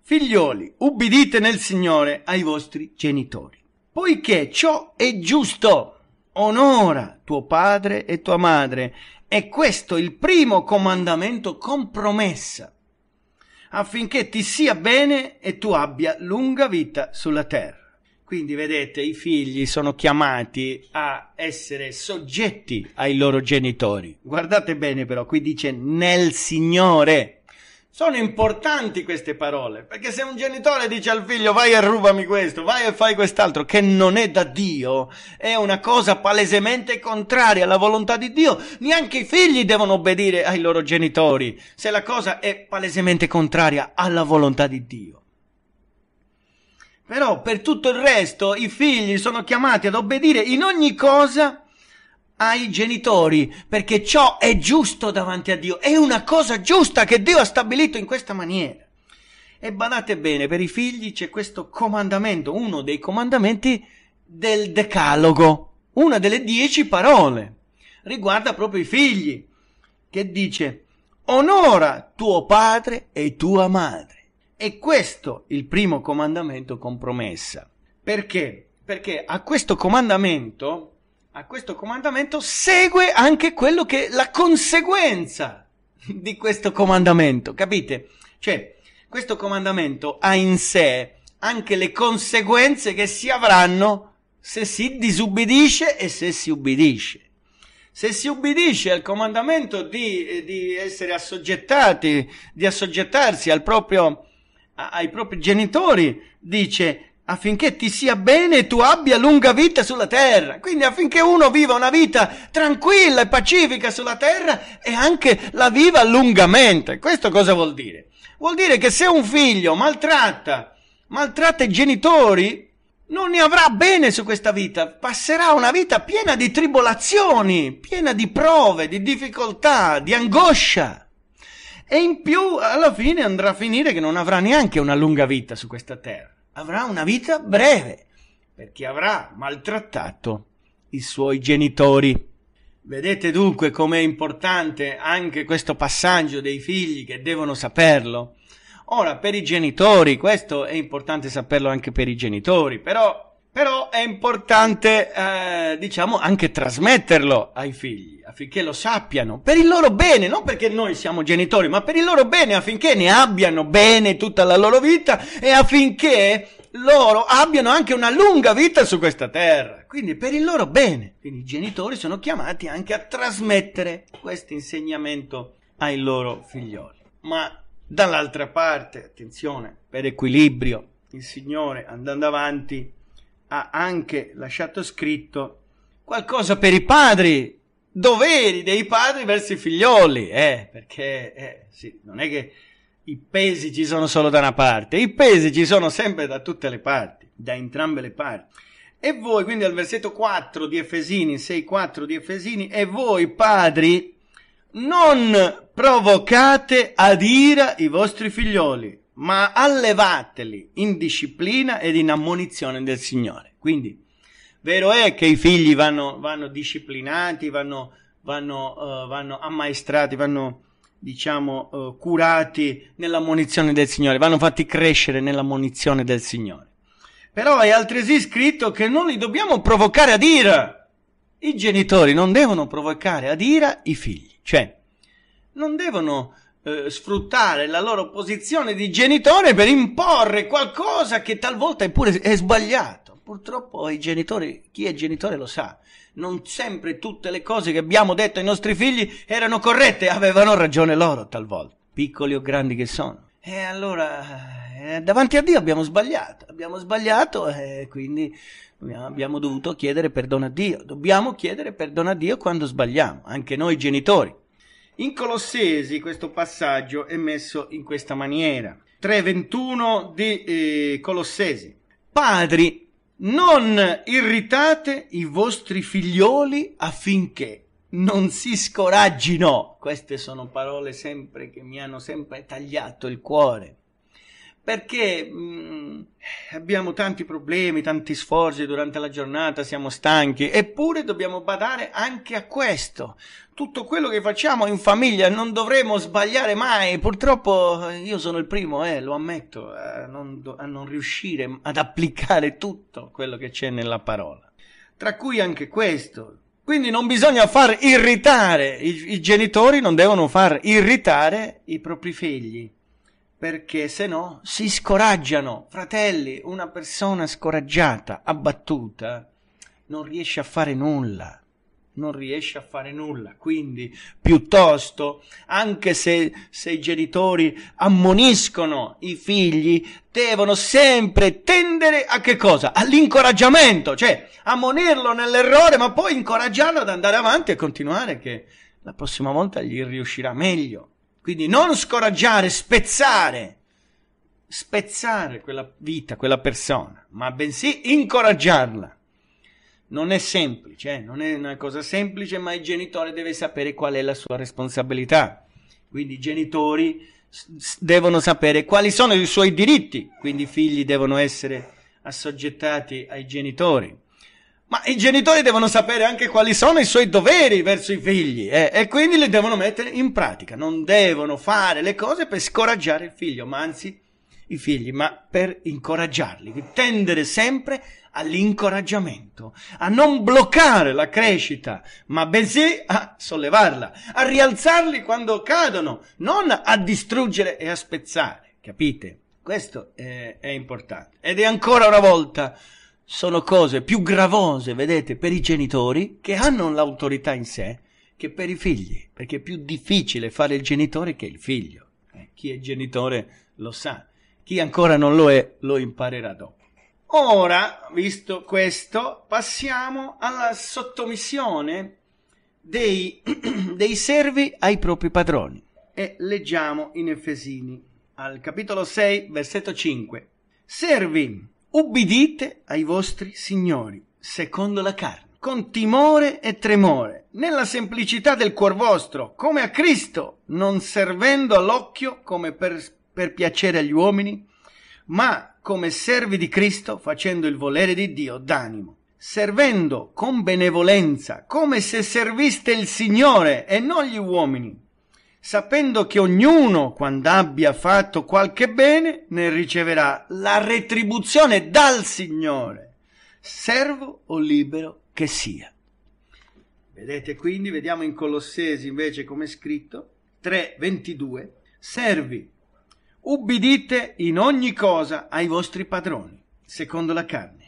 Figlioli, ubbidite nel Signore ai vostri genitori, poiché ciò è giusto. Onora tuo padre e tua madre. E questo è il primo comandamento con promessa affinché ti sia bene e tu abbia lunga vita sulla terra. Quindi vedete, i figli sono chiamati a essere soggetti ai loro genitori. Guardate bene però, qui dice nel Signore. Sono importanti queste parole, perché se un genitore dice al figlio vai e rubami questo, vai e fai quest'altro, che non è da Dio, è una cosa palesemente contraria alla volontà di Dio, neanche i figli devono obbedire ai loro genitori, se la cosa è palesemente contraria alla volontà di Dio. Però per tutto il resto i figli sono chiamati ad obbedire in ogni cosa ai genitori, perché ciò è giusto davanti a Dio, è una cosa giusta che Dio ha stabilito in questa maniera. E badate bene, per i figli c'è questo comandamento, uno dei comandamenti del decalogo, una delle dieci parole, riguarda proprio i figli, che dice onora tuo padre e tua madre. E questo il primo comandamento con promessa. Perché? Perché a questo comandamento, a questo comandamento segue anche quello che è la conseguenza di questo comandamento, capite? Cioè, questo comandamento ha in sé anche le conseguenze che si avranno se si disubbidisce e se si ubbidisce. Se si ubbidisce al comandamento di, di essere assoggettati, di assoggettarsi al proprio ai propri genitori, dice affinché ti sia bene e tu abbia lunga vita sulla terra. Quindi affinché uno viva una vita tranquilla e pacifica sulla terra e anche la viva lungamente. Questo cosa vuol dire? Vuol dire che se un figlio maltratta, maltratta i genitori, non ne avrà bene su questa vita, passerà una vita piena di tribolazioni, piena di prove, di difficoltà, di angoscia. E in più, alla fine andrà a finire che non avrà neanche una lunga vita su questa terra. Avrà una vita breve, perché avrà maltrattato i suoi genitori. Vedete dunque com'è importante anche questo passaggio dei figli che devono saperlo. Ora, per i genitori, questo è importante saperlo anche per i genitori, però però è importante, eh, diciamo, anche trasmetterlo ai figli, affinché lo sappiano, per il loro bene, non perché noi siamo genitori, ma per il loro bene, affinché ne abbiano bene tutta la loro vita e affinché loro abbiano anche una lunga vita su questa terra, quindi per il loro bene. Quindi i genitori sono chiamati anche a trasmettere questo insegnamento ai loro figlioli. Ma dall'altra parte, attenzione, per equilibrio, il Signore andando avanti ha anche lasciato scritto qualcosa per i padri, doveri dei padri verso i figlioli, eh, perché eh, sì, non è che i pesi ci sono solo da una parte, i pesi ci sono sempre da tutte le parti, da entrambe le parti. E voi, quindi al versetto 4 di Efesini, 6-4 di Efesini, e voi padri non provocate ad ira i vostri figlioli, ma allevateli in disciplina ed in ammonizione del Signore. Quindi, vero è che i figli vanno, vanno disciplinati, vanno, vanno, uh, vanno ammaestrati, vanno, diciamo, uh, curati nella munizione del Signore, vanno fatti crescere nella munizione del Signore. Però è altresì scritto che non li dobbiamo provocare ad ira. I genitori non devono provocare ad ira i figli, cioè non devono eh, sfruttare la loro posizione di genitore per imporre qualcosa che talvolta è pure è sbagliato. Purtroppo i genitori, chi è genitore lo sa, non sempre tutte le cose che abbiamo detto ai nostri figli erano corrette, avevano ragione loro talvolta, piccoli o grandi che sono. E allora eh, davanti a Dio abbiamo sbagliato, abbiamo sbagliato e quindi abbiamo dovuto chiedere perdono a Dio, dobbiamo chiedere perdono a Dio quando sbagliamo, anche noi genitori. In Colossesi questo passaggio è messo in questa maniera. 3.21 di eh, Colossesi. Padri, non irritate i vostri figlioli affinché non si scoraggino. Queste sono parole sempre che mi hanno sempre tagliato il cuore perché mh, mm, abbiamo tanti problemi, tanti sforzi durante la giornata, siamo stanchi, eppure dobbiamo badare anche a questo. Tutto quello che facciamo in famiglia non dovremo sbagliare mai. Purtroppo eh, io sono il primo, eh, lo ammetto, a non, a non riuscire ad applicare tutto quello che c'è nella parola. Tra cui anche questo, quindi non bisogna far irritare, I, i, genitori non devono far irritare i propri figli perché se no si scoraggiano. Fratelli, una persona scoraggiata, abbattuta, non riesce a fare nulla. Non riesce a fare nulla. Quindi, piuttosto, anche se, se i genitori ammoniscono i figli, devono sempre tendere a che cosa? All'incoraggiamento, cioè ammonirlo nell'errore, ma poi incoraggiarlo ad andare avanti e continuare che la prossima volta gli riuscirà meglio. Quindi non scoraggiare, spezzare, spezzare quella vita, quella persona, ma bensì incoraggiarla. Non è semplice, eh, non è una cosa semplice, ma il genitore deve sapere qual è la sua responsabilità. Quindi i genitori devono sapere quali sono i suoi diritti, quindi i figli devono essere assoggettati ai genitori. Ma i genitori devono sapere anche quali sono i suoi doveri verso i figli eh, e quindi li devono mettere in pratica, non devono fare le cose per scoraggiare il figlio, ma anzi i figli, ma per incoraggiarli, tendere sempre all'incoraggiamento, a non bloccare la crescita, ma bensì a sollevarla, a rialzarli quando cadono, non a distruggere e a spezzare, capite? Questo è, è importante ed è ancora una volta sono cose più gravose, vedete, per i genitori che hanno l'autorità in sé che per i figli, perché è più difficile fare il genitore che il figlio. Eh, chi è genitore lo sa, chi ancora non lo è lo imparerà dopo. Ora, visto questo, passiamo alla sottomissione dei, dei servi ai propri padroni e leggiamo in Efesini al capitolo 6, versetto 5. Servi ubbidite ai vostri signori, secondo la carne, con timore e tremore, nella semplicità del cuor vostro, come a Cristo, non servendo all'occhio come per, per piacere agli uomini, ma come servi di Cristo, facendo il volere di Dio d'animo servendo con benevolenza, come se serviste il Signore e non gli uomini, sapendo che ognuno, quando abbia fatto qualche bene, ne riceverà la retribuzione dal Signore, servo o libero che sia. Vedete quindi, vediamo in Colossesi invece come è scritto, 3:22, servi, ubbidite in ogni cosa ai vostri padroni, secondo la carne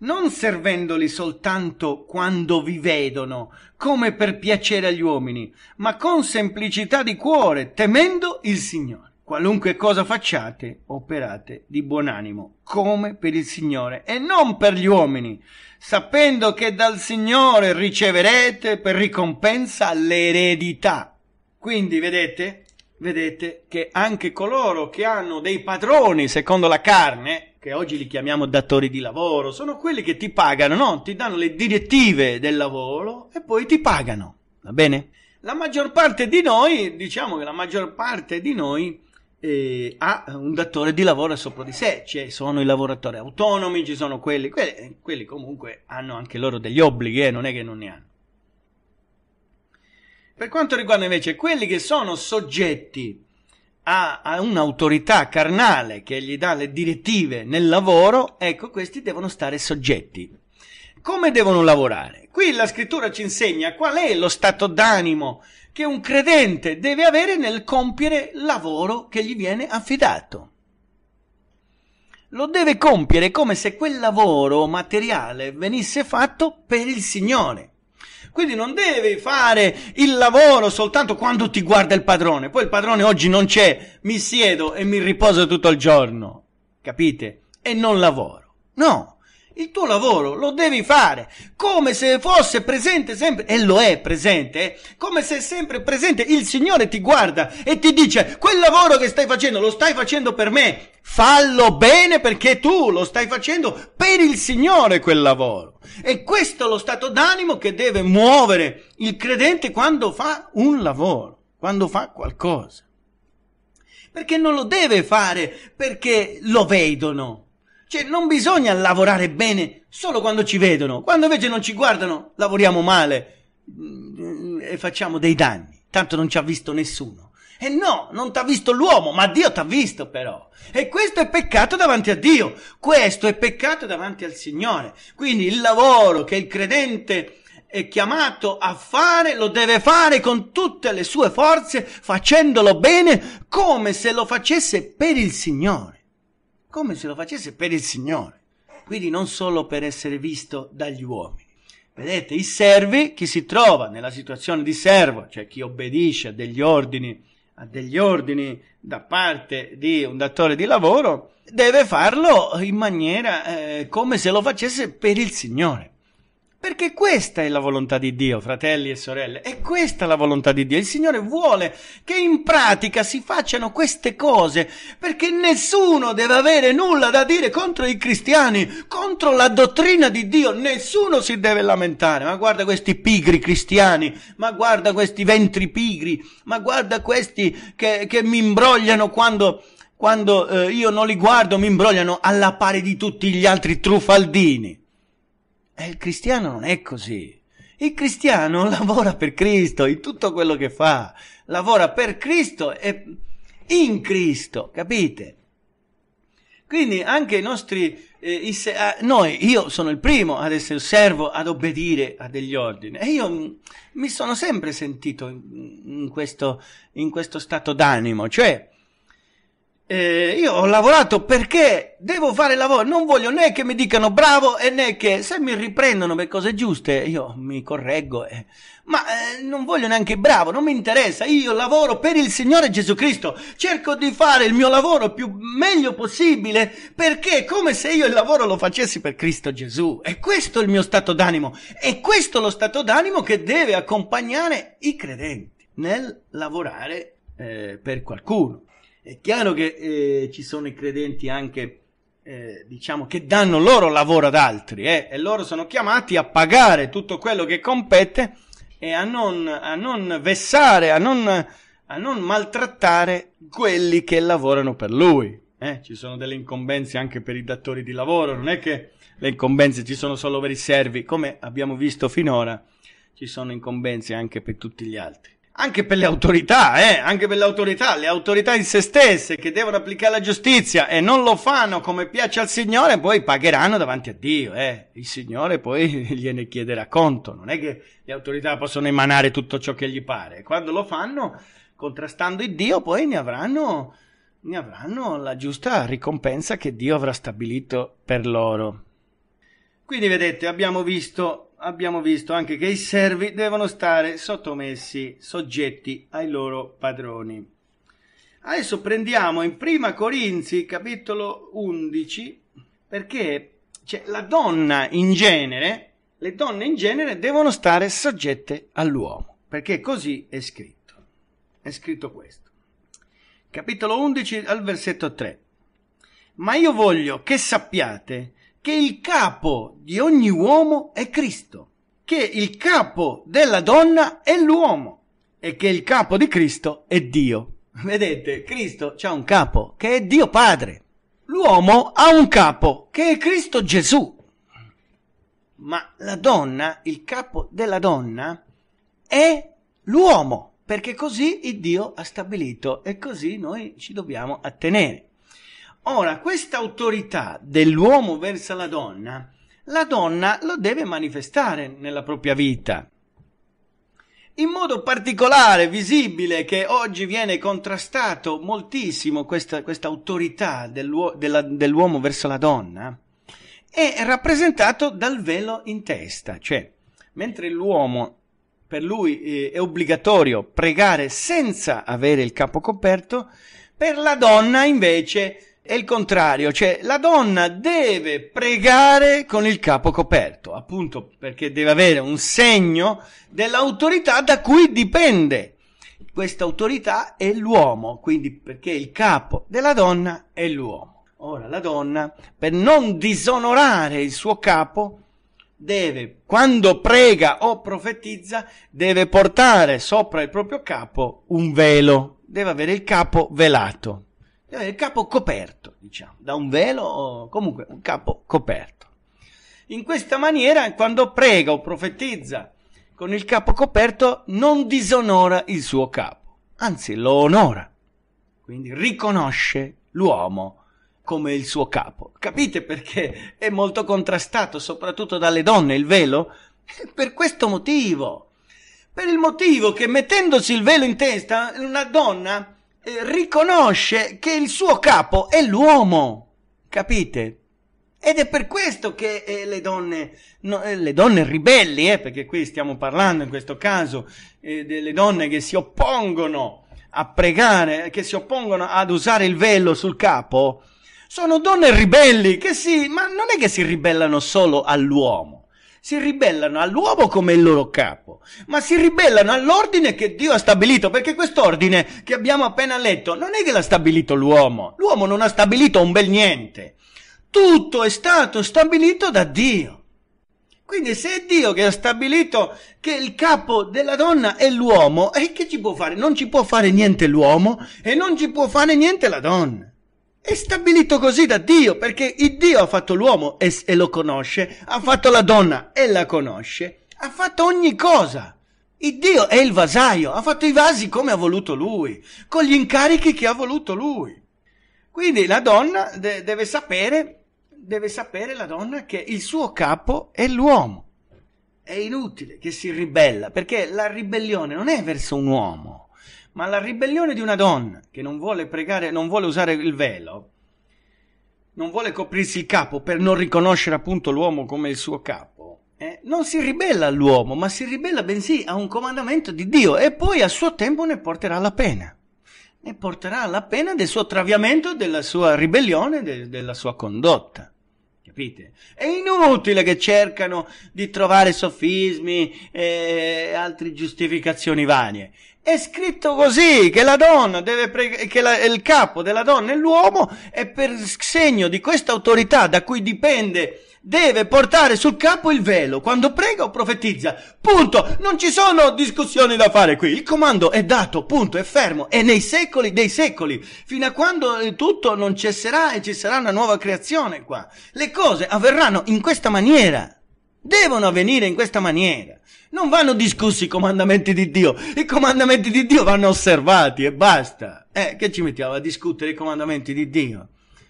non servendoli soltanto quando vi vedono, come per piacere agli uomini, ma con semplicità di cuore, temendo il Signore. Qualunque cosa facciate, operate di buon animo, come per il Signore e non per gli uomini, sapendo che dal Signore riceverete per ricompensa l'eredità. Quindi, vedete, vedete che anche coloro che hanno dei padroni secondo la carne, che oggi li chiamiamo datori di lavoro, sono quelli che ti pagano, no? Ti danno le direttive del lavoro e poi ti pagano, va bene? La maggior parte di noi, diciamo che la maggior parte di noi eh, ha un datore di lavoro sopra di sé, ci cioè sono i lavoratori autonomi, ci sono quelli, quelli, quelli comunque hanno anche loro degli obblighi, eh, non è che non ne hanno. Per quanto riguarda invece quelli che sono soggetti ha, un'autorità carnale che gli dà le direttive nel lavoro, ecco, questi devono stare soggetti. Come devono lavorare? Qui la scrittura ci insegna qual è lo stato d'animo che un credente deve avere nel compiere il lavoro che gli viene affidato lo deve compiere come se quel lavoro materiale venisse fatto per il Signore. Quindi non devi fare il lavoro soltanto quando ti guarda il padrone. Poi il padrone oggi non c'è, mi siedo e mi riposo tutto il giorno. Capite? E non lavoro. No, il tuo lavoro lo devi fare come se fosse presente sempre, e lo è presente, eh? come se è sempre presente. Il Signore ti guarda e ti dice: Quel lavoro che stai facendo lo stai facendo per me. Fallo bene perché tu lo stai facendo per il Signore quel lavoro. E questo è lo stato d'animo che deve muovere il credente quando fa un lavoro, quando fa qualcosa. Perché non lo deve fare perché lo vedono, cioè, non bisogna lavorare bene solo quando ci vedono, quando invece non ci guardano, lavoriamo male mm, e facciamo dei danni. Tanto non ci ha visto nessuno. E no, non ti ha visto l'uomo, ma Dio ti ha visto però. E questo è peccato davanti a Dio, questo è peccato davanti al Signore. Quindi il lavoro che il credente è chiamato a fare lo deve fare con tutte le sue forze, facendolo bene come se lo facesse per il Signore come se lo facesse per il Signore, quindi non solo per essere visto dagli uomini. Vedete, i servi, chi si trova nella situazione di servo, cioè chi obbedisce a degli ordini, a degli ordini da parte di un datore di lavoro, deve farlo in maniera eh, come se lo facesse per il Signore. Perché questa è la volontà di Dio, fratelli e sorelle, è questa la volontà di Dio. Il Signore vuole che in pratica si facciano queste cose, perché nessuno deve avere nulla da dire contro i cristiani, contro la dottrina di Dio, nessuno si deve lamentare. Ma guarda questi pigri cristiani, ma guarda questi ventri pigri, ma guarda questi che, che mi imbrogliano quando, quando eh, io non li guardo, mi imbrogliano alla pari di tutti gli altri truffaldini. Eh, il cristiano non è così. Il cristiano lavora per Cristo in tutto quello che fa, lavora per Cristo e in Cristo, capite? Quindi anche i nostri, eh, i se- a- ah, noi, io sono il primo ad essere servo, ad obbedire a degli ordini. E io m- mm, mi sono sempre sentito in, in, questo, in questo stato d'animo, cioè eh, io ho lavorato perché devo fare il lavoro, non voglio né che mi dicano bravo e né che se mi riprendono per cose giuste io mi correggo, eh. ma eh, non voglio neanche bravo, non mi interessa, io lavoro per il Signore Gesù Cristo, cerco di fare il mio lavoro più meglio possibile perché è come se io il lavoro lo facessi per Cristo Gesù, e questo è il mio stato d'animo, è questo lo stato d'animo che deve accompagnare i credenti nel lavorare eh, per qualcuno. È chiaro che eh, ci sono i credenti anche, eh, diciamo, che danno loro lavoro ad altri eh, e loro sono chiamati a pagare tutto quello che compete e a non, a non vessare, a non, a non, maltrattare quelli che lavorano per lui. Eh. ci sono delle incombenze anche per i datori di lavoro, non è che le incombenze ci sono solo per i servi, come abbiamo visto finora, ci sono incombenze anche per tutti gli altri anche per le autorità, eh? anche per le autorità, le autorità in se stesse che devono applicare la giustizia e non lo fanno come piace al Signore, poi pagheranno davanti a Dio, eh? il Signore poi gliene chiederà conto, non è che le autorità possono emanare tutto ciò che gli pare, quando lo fanno contrastando il Dio poi ne avranno, ne avranno la giusta ricompensa che Dio avrà stabilito per loro. Quindi vedete, abbiamo visto abbiamo visto anche che i servi devono stare sottomessi, soggetti ai loro padroni. Adesso prendiamo in prima Corinzi capitolo 11 perché cioè, la donna in genere, le donne in genere devono stare soggette all'uomo, perché così è scritto. È scritto questo. Capitolo 11 al versetto 3. Ma io voglio che sappiate che il capo di ogni uomo è Cristo, che il capo della donna è l'uomo e che il capo di Cristo è Dio. Vedete, Cristo ha un capo che è Dio Padre. L'uomo ha un capo che è Cristo Gesù. Ma la donna, il capo della donna, è l'uomo, perché così il Dio ha stabilito e così noi ci dobbiamo attenere. Ora, questa autorità dell'uomo verso la donna, la donna lo deve manifestare nella propria vita. In modo particolare, visibile, che oggi viene contrastato moltissimo questa, questa autorità dell'uo- della, dell'uomo verso la donna, è rappresentato dal velo in testa, cioè mentre l'uomo per lui eh, è obbligatorio pregare senza avere il capo coperto, per la donna invece è il contrario, cioè la donna deve pregare con il capo coperto, appunto perché deve avere un segno dell'autorità da cui dipende. Questa autorità è l'uomo, quindi perché il capo della donna è l'uomo. Ora la donna, per non disonorare il suo capo, deve, quando prega o profetizza, deve portare sopra il proprio capo un velo, deve avere il capo velato. Eh, il capo coperto, diciamo, da un velo, comunque un capo coperto. In questa maniera, quando prega o profetizza con il capo coperto, non disonora il suo capo, anzi lo onora. Quindi riconosce l'uomo come il suo capo. Capite perché è molto contrastato, soprattutto dalle donne, il velo? Per questo motivo. Per il motivo che mettendosi il velo in testa, una donna eh, riconosce che il suo capo è l'uomo, capite? Ed è per questo che eh, le donne, no, eh, le donne ribelli, eh, perché qui stiamo parlando in questo caso eh, delle donne che si oppongono a pregare, che si oppongono ad usare il velo sul capo, sono donne ribelli che si, ma non è che si ribellano solo all'uomo si ribellano all'uomo come il loro capo, ma si ribellano all'ordine che Dio ha stabilito, perché quest'ordine che abbiamo appena letto non è che l'ha stabilito l'uomo, l'uomo non ha stabilito un bel niente, tutto è stato stabilito da Dio. Quindi se è Dio che ha stabilito che il capo della donna è l'uomo, e che ci può fare? Non ci può fare niente l'uomo e non ci può fare niente la donna. È stabilito così da Dio, perché il Dio ha fatto l'uomo e, e lo conosce, ha fatto la donna e la conosce, ha fatto ogni cosa. Il Dio è il vasaio, ha fatto i vasi come ha voluto lui, con gli incarichi che ha voluto lui. Quindi la donna de- deve sapere, deve sapere la donna che il suo capo è l'uomo. È inutile che si ribella, perché la ribellione non è verso un uomo, ma la ribellione di una donna che non vuole pregare, non vuole usare il velo, non vuole coprirsi il capo per non riconoscere appunto l'uomo come il suo capo, eh, non si ribella all'uomo, ma si ribella bensì a un comandamento di Dio e poi a suo tempo ne porterà la pena. Ne porterà la pena del suo traviamento, della sua ribellione, de- della sua condotta capite? È inutile che cercano di trovare sofismi e altre giustificazioni varie. È scritto così che la donna deve pregare, che la, il capo della donna è l'uomo e per segno di questa autorità da cui dipende deve portare sul capo il velo quando prega o profetizza. Punto. Non ci sono discussioni da fare qui. Il comando è dato, punto, è fermo. E nei secoli dei secoli, fino a quando eh, tutto non cesserà e ci sarà una nuova creazione qua. Le cose avverranno in questa maniera. Devono avvenire in questa maniera. Non vanno discussi i comandamenti di Dio. I comandamenti di Dio vanno osservati e basta. Eh, che ci mettiamo a discutere i comandamenti di Dio?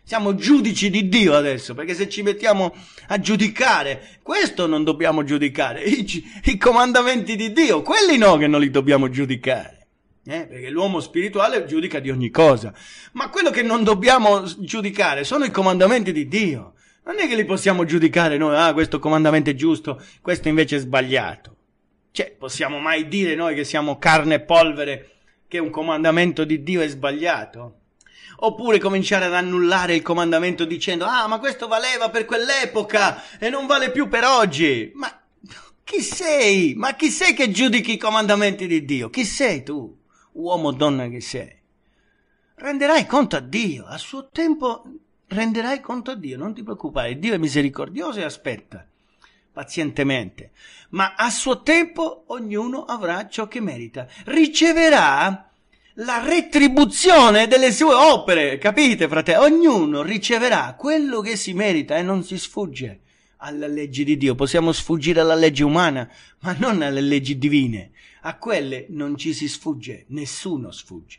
Siamo giudici di Dio adesso, perché se ci mettiamo a giudicare, questo non dobbiamo giudicare, i, i comandamenti di Dio, quelli no che non li dobbiamo giudicare. Eh, perché l'uomo spirituale giudica di ogni cosa, ma quello che non dobbiamo giudicare sono i comandamenti di Dio. Non è che li possiamo giudicare noi, ah, questo comandamento è giusto, questo invece è sbagliato. Cioè, possiamo mai dire noi che siamo carne e polvere che un comandamento di Dio è sbagliato? oppure cominciare ad annullare il comandamento dicendo ah ma questo valeva per quell'epoca e non vale più per oggi. Ma chi sei? Ma chi sei che giudichi i comandamenti di Dio? Chi sei tu, uomo o donna che sei? Renderai conto a Dio, a suo tempo renderai conto a Dio, non ti preoccupare, Dio è misericordioso e aspetta pazientemente, ma a suo tempo ognuno avrà ciò che merita, riceverà la retribuzione delle sue opere, capite fratello? Ognuno riceverà quello che si merita e non si sfugge alla legge di Dio. Possiamo sfuggire alla legge umana, ma non alle leggi divine. A quelle non ci si sfugge, nessuno sfugge.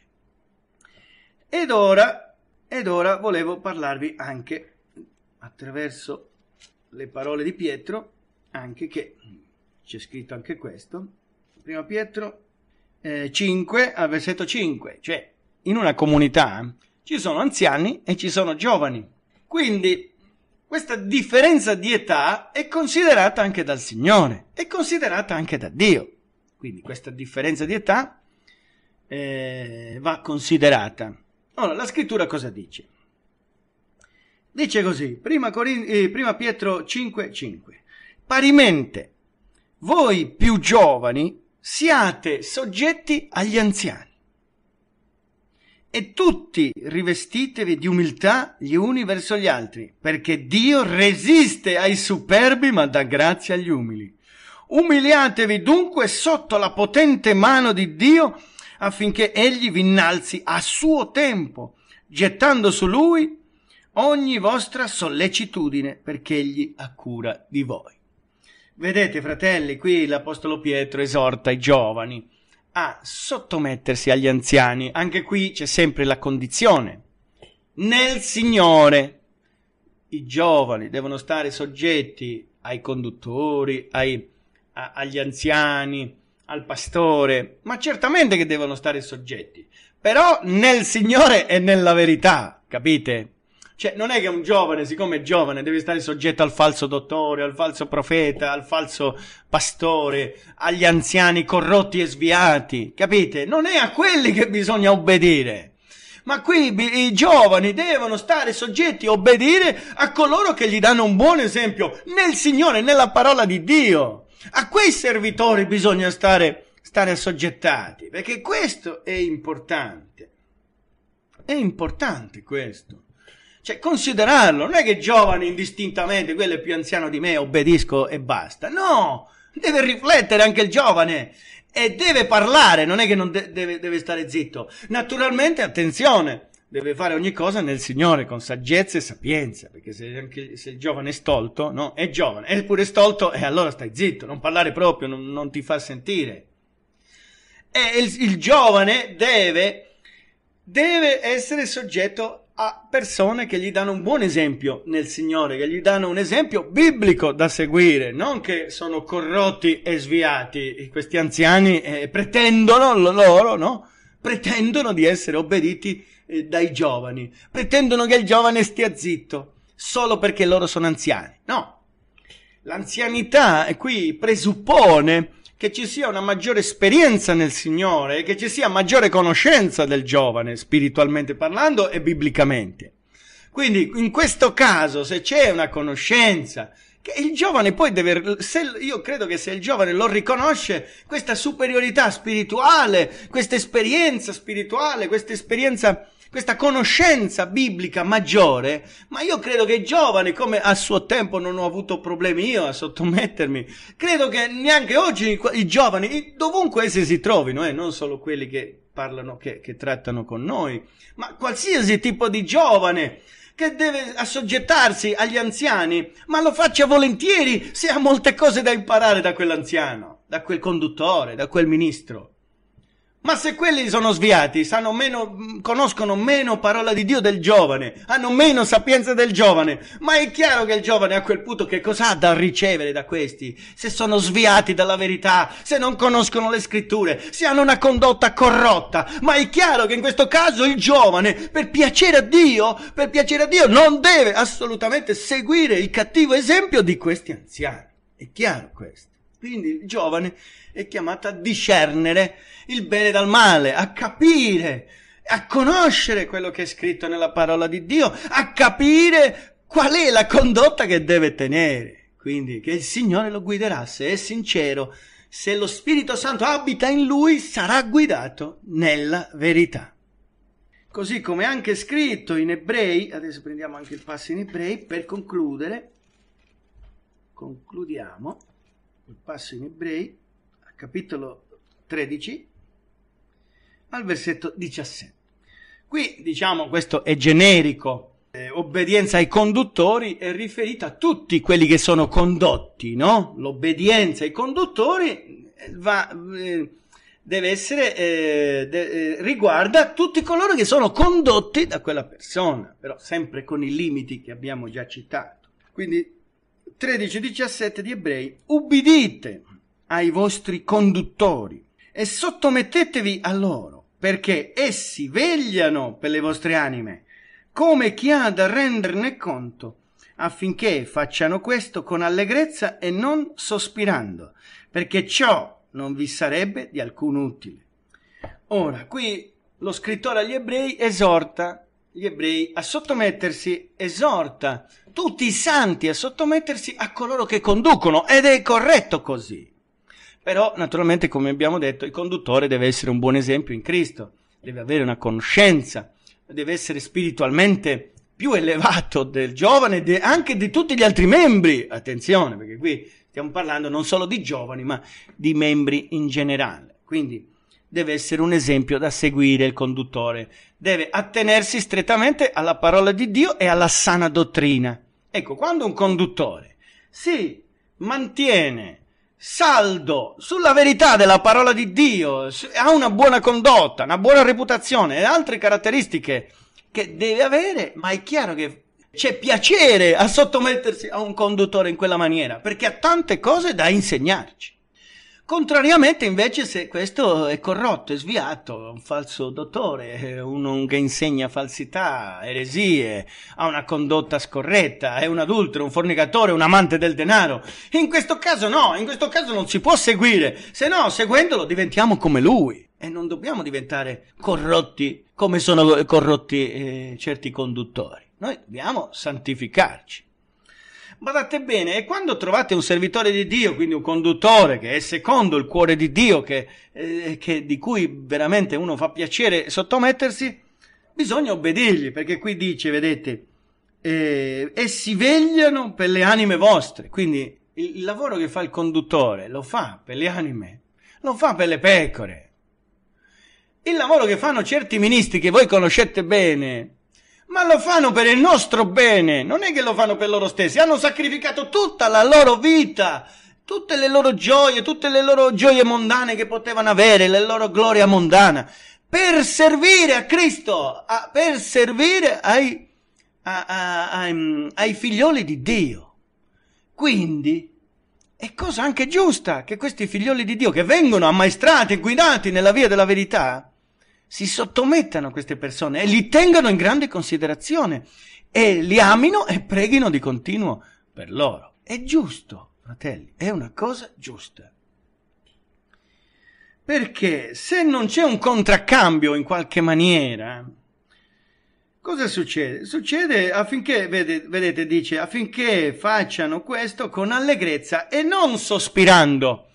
Ed ora, ed ora volevo parlarvi anche attraverso le parole di Pietro, anche che c'è scritto anche questo. Prima Pietro 5 eh, al versetto 5, cioè in una comunità ci sono anziani e ci sono giovani. Quindi questa differenza di età è considerata anche dal Signore, è considerata anche da Dio. Quindi questa differenza di età eh, va considerata. Ora, la scrittura cosa dice? Dice così, prima, Corin- eh, prima Pietro 5, 5. Parimente, voi più giovani siate soggetti agli anziani. E tutti rivestitevi di umiltà gli uni verso gli altri, perché Dio resiste ai superbi ma dà grazia agli umili. Umiliatevi dunque sotto la potente mano di Dio affinché egli vi innalzi a suo tempo, gettando su lui ogni vostra sollecitudine, perché egli ha cura di voi. Vedete, fratelli, qui l'Apostolo Pietro esorta i giovani a sottomettersi agli anziani. Anche qui c'è sempre la condizione. Nel Signore i giovani devono stare soggetti ai conduttori, ai, a, agli anziani, al pastore, ma certamente che devono stare soggetti, però nel Signore e nella verità, capite? Cioè, non è che un giovane, siccome è giovane, deve stare soggetto al falso dottore, al falso profeta, al falso pastore, agli anziani corrotti e sviati, capite? Non è a quelli che bisogna obbedire. Ma qui i giovani devono stare soggetti e obbedire a coloro che gli danno un buon esempio nel Signore, nella parola di Dio. A quei servitori bisogna stare, stare assoggettati, perché questo è importante. È importante questo. Cioè, considerarlo, non è che giovane indistintamente, quello è più anziano di me, obbedisco e basta. No, deve riflettere anche il giovane e deve parlare, non è che non de- deve, deve stare zitto. Naturalmente, attenzione, deve fare ogni cosa nel Signore con saggezza e sapienza, perché se, anche, se il giovane è stolto, no? È giovane, è pure stolto, e allora stai zitto, non parlare proprio, non, non ti fa sentire. E il, il giovane deve, deve essere soggetto a persone che gli danno un buon esempio nel Signore, che gli danno un esempio biblico da seguire, non che sono corrotti e sviati. Questi anziani eh, pretendono loro, no? Pretendono di essere obbediti eh, dai giovani, pretendono che il giovane stia zitto solo perché loro sono anziani. No. L'anzianità eh, qui presuppone che ci sia una maggiore esperienza nel Signore, che ci sia maggiore conoscenza del giovane, spiritualmente parlando e biblicamente. Quindi in questo caso, se c'è una conoscenza, che il giovane poi deve, se, io credo che se il giovane lo riconosce, questa superiorità spirituale, questa esperienza spirituale, questa esperienza questa conoscenza biblica maggiore, ma io credo che giovani, come a suo tempo non ho avuto problemi io a sottomettermi, credo che neanche oggi i giovani, dovunque essi si trovino, eh, non solo quelli che parlano, che, che trattano con noi, ma qualsiasi tipo di giovane, che deve assoggettarsi agli anziani, ma lo faccia volentieri se ha molte cose da imparare da quell'anziano, da quel conduttore, da quel ministro. Ma se quelli sono sviati, meno, conoscono meno parola di Dio del giovane, hanno meno sapienza del giovane, ma è chiaro che il giovane a quel punto che cosa ha da ricevere da questi? Se sono sviati dalla verità, se non conoscono le scritture, se hanno una condotta corrotta, ma è chiaro che in questo caso il giovane, per piacere a Dio, per piacere a Dio, non deve assolutamente seguire il cattivo esempio di questi anziani. È chiaro questo. Quindi il giovane è chiamata a discernere il bene dal male, a capire, a conoscere quello che è scritto nella parola di Dio, a capire qual è la condotta che deve tenere. Quindi che il Signore lo guiderà se è sincero, se lo Spirito Santo abita in lui, sarà guidato nella verità. Così come anche scritto in Ebrei, adesso prendiamo anche il passo in Ebrei per concludere, concludiamo il passo in Ebrei capitolo 13, al versetto 17. Qui diciamo questo è generico, eh, obbedienza ai conduttori è riferita a tutti quelli che sono condotti, no? L'obbedienza ai conduttori eh, va, eh, deve essere, eh, de, eh, riguarda tutti coloro che sono condotti da quella persona, però sempre con i limiti che abbiamo già citato. Quindi 13-17 di ebrei, ubbidite ai vostri conduttori e sottomettetevi a loro, perché essi vegliano per le vostre anime, come chi ha da renderne conto, affinché facciano questo con allegrezza e non sospirando, perché ciò non vi sarebbe di alcun utile. Ora, qui lo scrittore agli ebrei esorta gli ebrei a sottomettersi, esorta tutti i santi a sottomettersi a coloro che conducono ed è corretto così. Però, naturalmente, come abbiamo detto, il conduttore deve essere un buon esempio in Cristo, deve avere una conoscenza, deve essere spiritualmente più elevato del giovane e anche di tutti gli altri membri. Attenzione, perché qui stiamo parlando non solo di giovani, ma di membri in generale. Quindi deve essere un esempio da seguire il conduttore. Deve attenersi strettamente alla parola di Dio e alla sana dottrina. Ecco, quando un conduttore si mantiene saldo sulla verità della parola di Dio, ha una buona condotta, una buona reputazione e altre caratteristiche che deve avere, ma è chiaro che c'è piacere a sottomettersi a un conduttore in quella maniera, perché ha tante cose da insegnarci. Contrariamente invece se questo è corrotto, è sviato, è un falso dottore, uno che insegna falsità, eresie, ha una condotta scorretta, è un adultero, un fornicatore, un amante del denaro. In questo caso no, in questo caso non si può seguire, se no seguendolo diventiamo come lui e non dobbiamo diventare corrotti come sono corrotti eh, certi conduttori. Noi dobbiamo santificarci. Badate bene, e quando trovate un servitore di Dio, quindi un conduttore che è secondo il cuore di Dio, che, eh, che di cui veramente uno fa piacere sottomettersi, bisogna obbedirgli, perché qui dice, vedete, eh, essi vegliano per le anime vostre, quindi il, il lavoro che fa il conduttore lo fa per le anime, lo fa per le pecore. Il lavoro che fanno certi ministri che voi conoscete bene, ma lo fanno per il nostro bene, non è che lo fanno per loro stessi, hanno sacrificato tutta la loro vita, tutte le loro gioie, tutte le loro gioie mondane che potevano avere, la loro gloria mondana, per servire a Cristo, a, per servire ai, a, a, ai figlioli di Dio. Quindi è cosa anche giusta che questi figlioli di Dio che vengono ammaestrati e guidati nella via della verità, si sottomettano a queste persone e li tengano in grande considerazione e li amino e preghino di continuo per loro. È giusto, fratelli, è una cosa giusta. Perché se non c'è un contraccambio in qualche maniera, cosa succede? Succede affinché, vede, vedete, dice, affinché facciano questo con allegrezza e non sospirando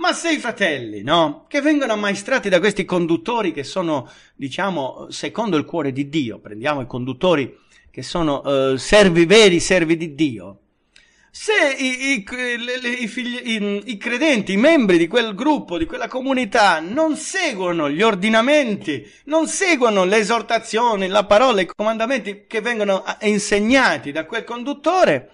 ma sei fratelli, no? Che vengono ammaestrati da questi conduttori che sono, diciamo, secondo il cuore di Dio. Prendiamo i conduttori che sono eh, servi veri, servi di Dio. Se i, i, i, figli, i, credenti, i membri di quel gruppo, di quella comunità, non seguono gli ordinamenti, non seguono le esortazioni, la parola, i comandamenti che vengono insegnati da quel conduttore,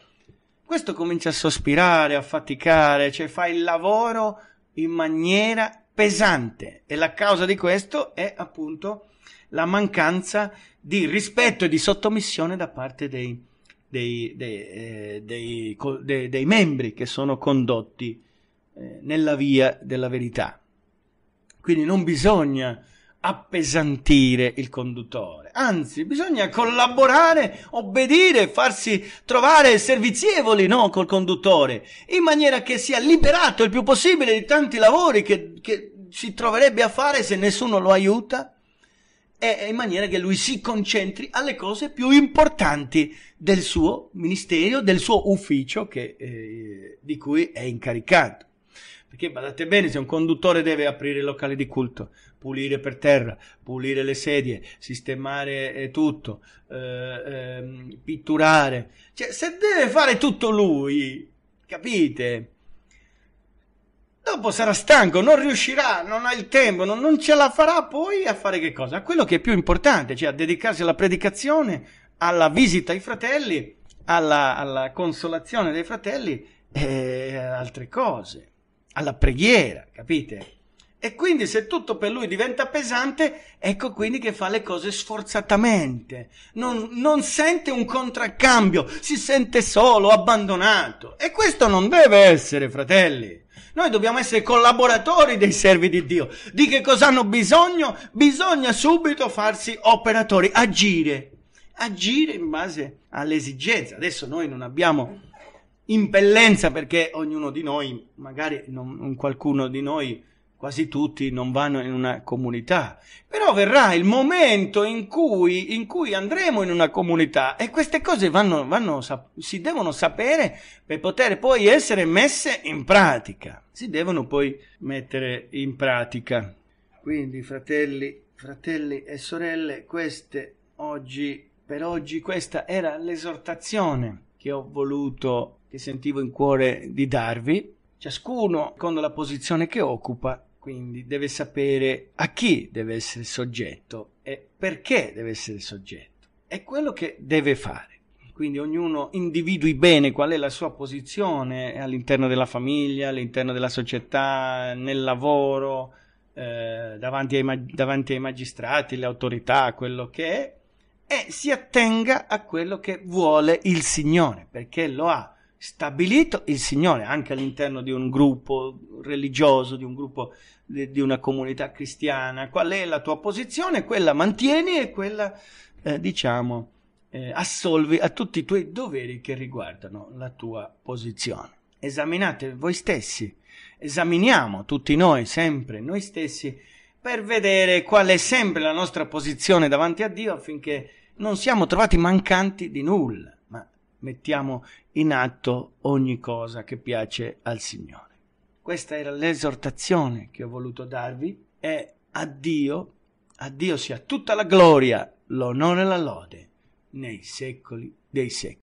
questo comincia a sospirare, a faticare, cioè fa il lavoro in maniera pesante e la causa di questo è appunto la mancanza di rispetto e di sottomissione da parte dei, dei, dei, eh, dei, dei, dei membri che sono condotti eh, nella via della verità. Quindi non bisogna appesantire il conduttore anzi bisogna collaborare, obbedire, farsi trovare servizievoli no, col conduttore, in maniera che sia liberato il più possibile di tanti lavori che, che si troverebbe a fare se nessuno lo aiuta e in maniera che lui si concentri alle cose più importanti del suo ministero, del suo ufficio che, eh, di cui è incaricato. Perché badate bene, se un conduttore deve aprire locale di culto, pulire per terra, pulire le sedie, sistemare eh, tutto, eh, eh, pitturare. Cioè, se deve fare tutto lui, capite? Dopo sarà stanco, non riuscirà, non ha il tempo, non, non ce la farà poi a fare che cosa? A quello che è più importante, cioè a dedicarsi alla predicazione, alla visita ai fratelli, alla, alla consolazione dei fratelli e eh, altre cose, alla preghiera, capite? E quindi se tutto per lui diventa pesante, ecco quindi che fa le cose sforzatamente, non, non sente un contraccambio, si sente solo, abbandonato. E questo non deve essere, fratelli. Noi dobbiamo essere collaboratori dei servi di Dio. Di che cosa hanno bisogno? Bisogna subito farsi operatori, agire, agire in base all'esigenza. Adesso noi non abbiamo impellenza perché ognuno di noi, magari non, qualcuno di noi quasi tutti non vanno in una comunità, però verrà il momento in cui, in cui andremo in una comunità e queste cose vanno, vanno, si devono sapere per poter poi essere messe in pratica, si devono poi mettere in pratica. Quindi fratelli, fratelli e sorelle, queste oggi, per oggi questa era l'esortazione che ho voluto, che sentivo in cuore di darvi ciascuno con la posizione che occupa quindi deve sapere a chi deve essere soggetto e perché deve essere soggetto. È quello che deve fare. Quindi ognuno individui bene qual è la sua posizione all'interno della famiglia, all'interno della società, nel lavoro, eh, davanti, ai davanti ai magistrati, le autorità, quello che è, e si attenga a quello che vuole il Signore, perché lo ha stabilito il Signore anche all'interno di un gruppo religioso, di un gruppo di una comunità cristiana, qual è la tua posizione, quella mantieni e quella, eh, diciamo, eh, assolvi a tutti i tuoi doveri che riguardano la tua posizione. Esaminate voi stessi, esaminiamo tutti noi, sempre noi stessi, per vedere qual è sempre la nostra posizione davanti a Dio affinché non siamo trovati mancanti di nulla, ma mettiamo in atto ogni cosa che piace al Signore. Questa era l'esortazione che ho voluto darvi e addio, addio sia tutta la gloria, l'onore e la lode nei secoli dei secoli.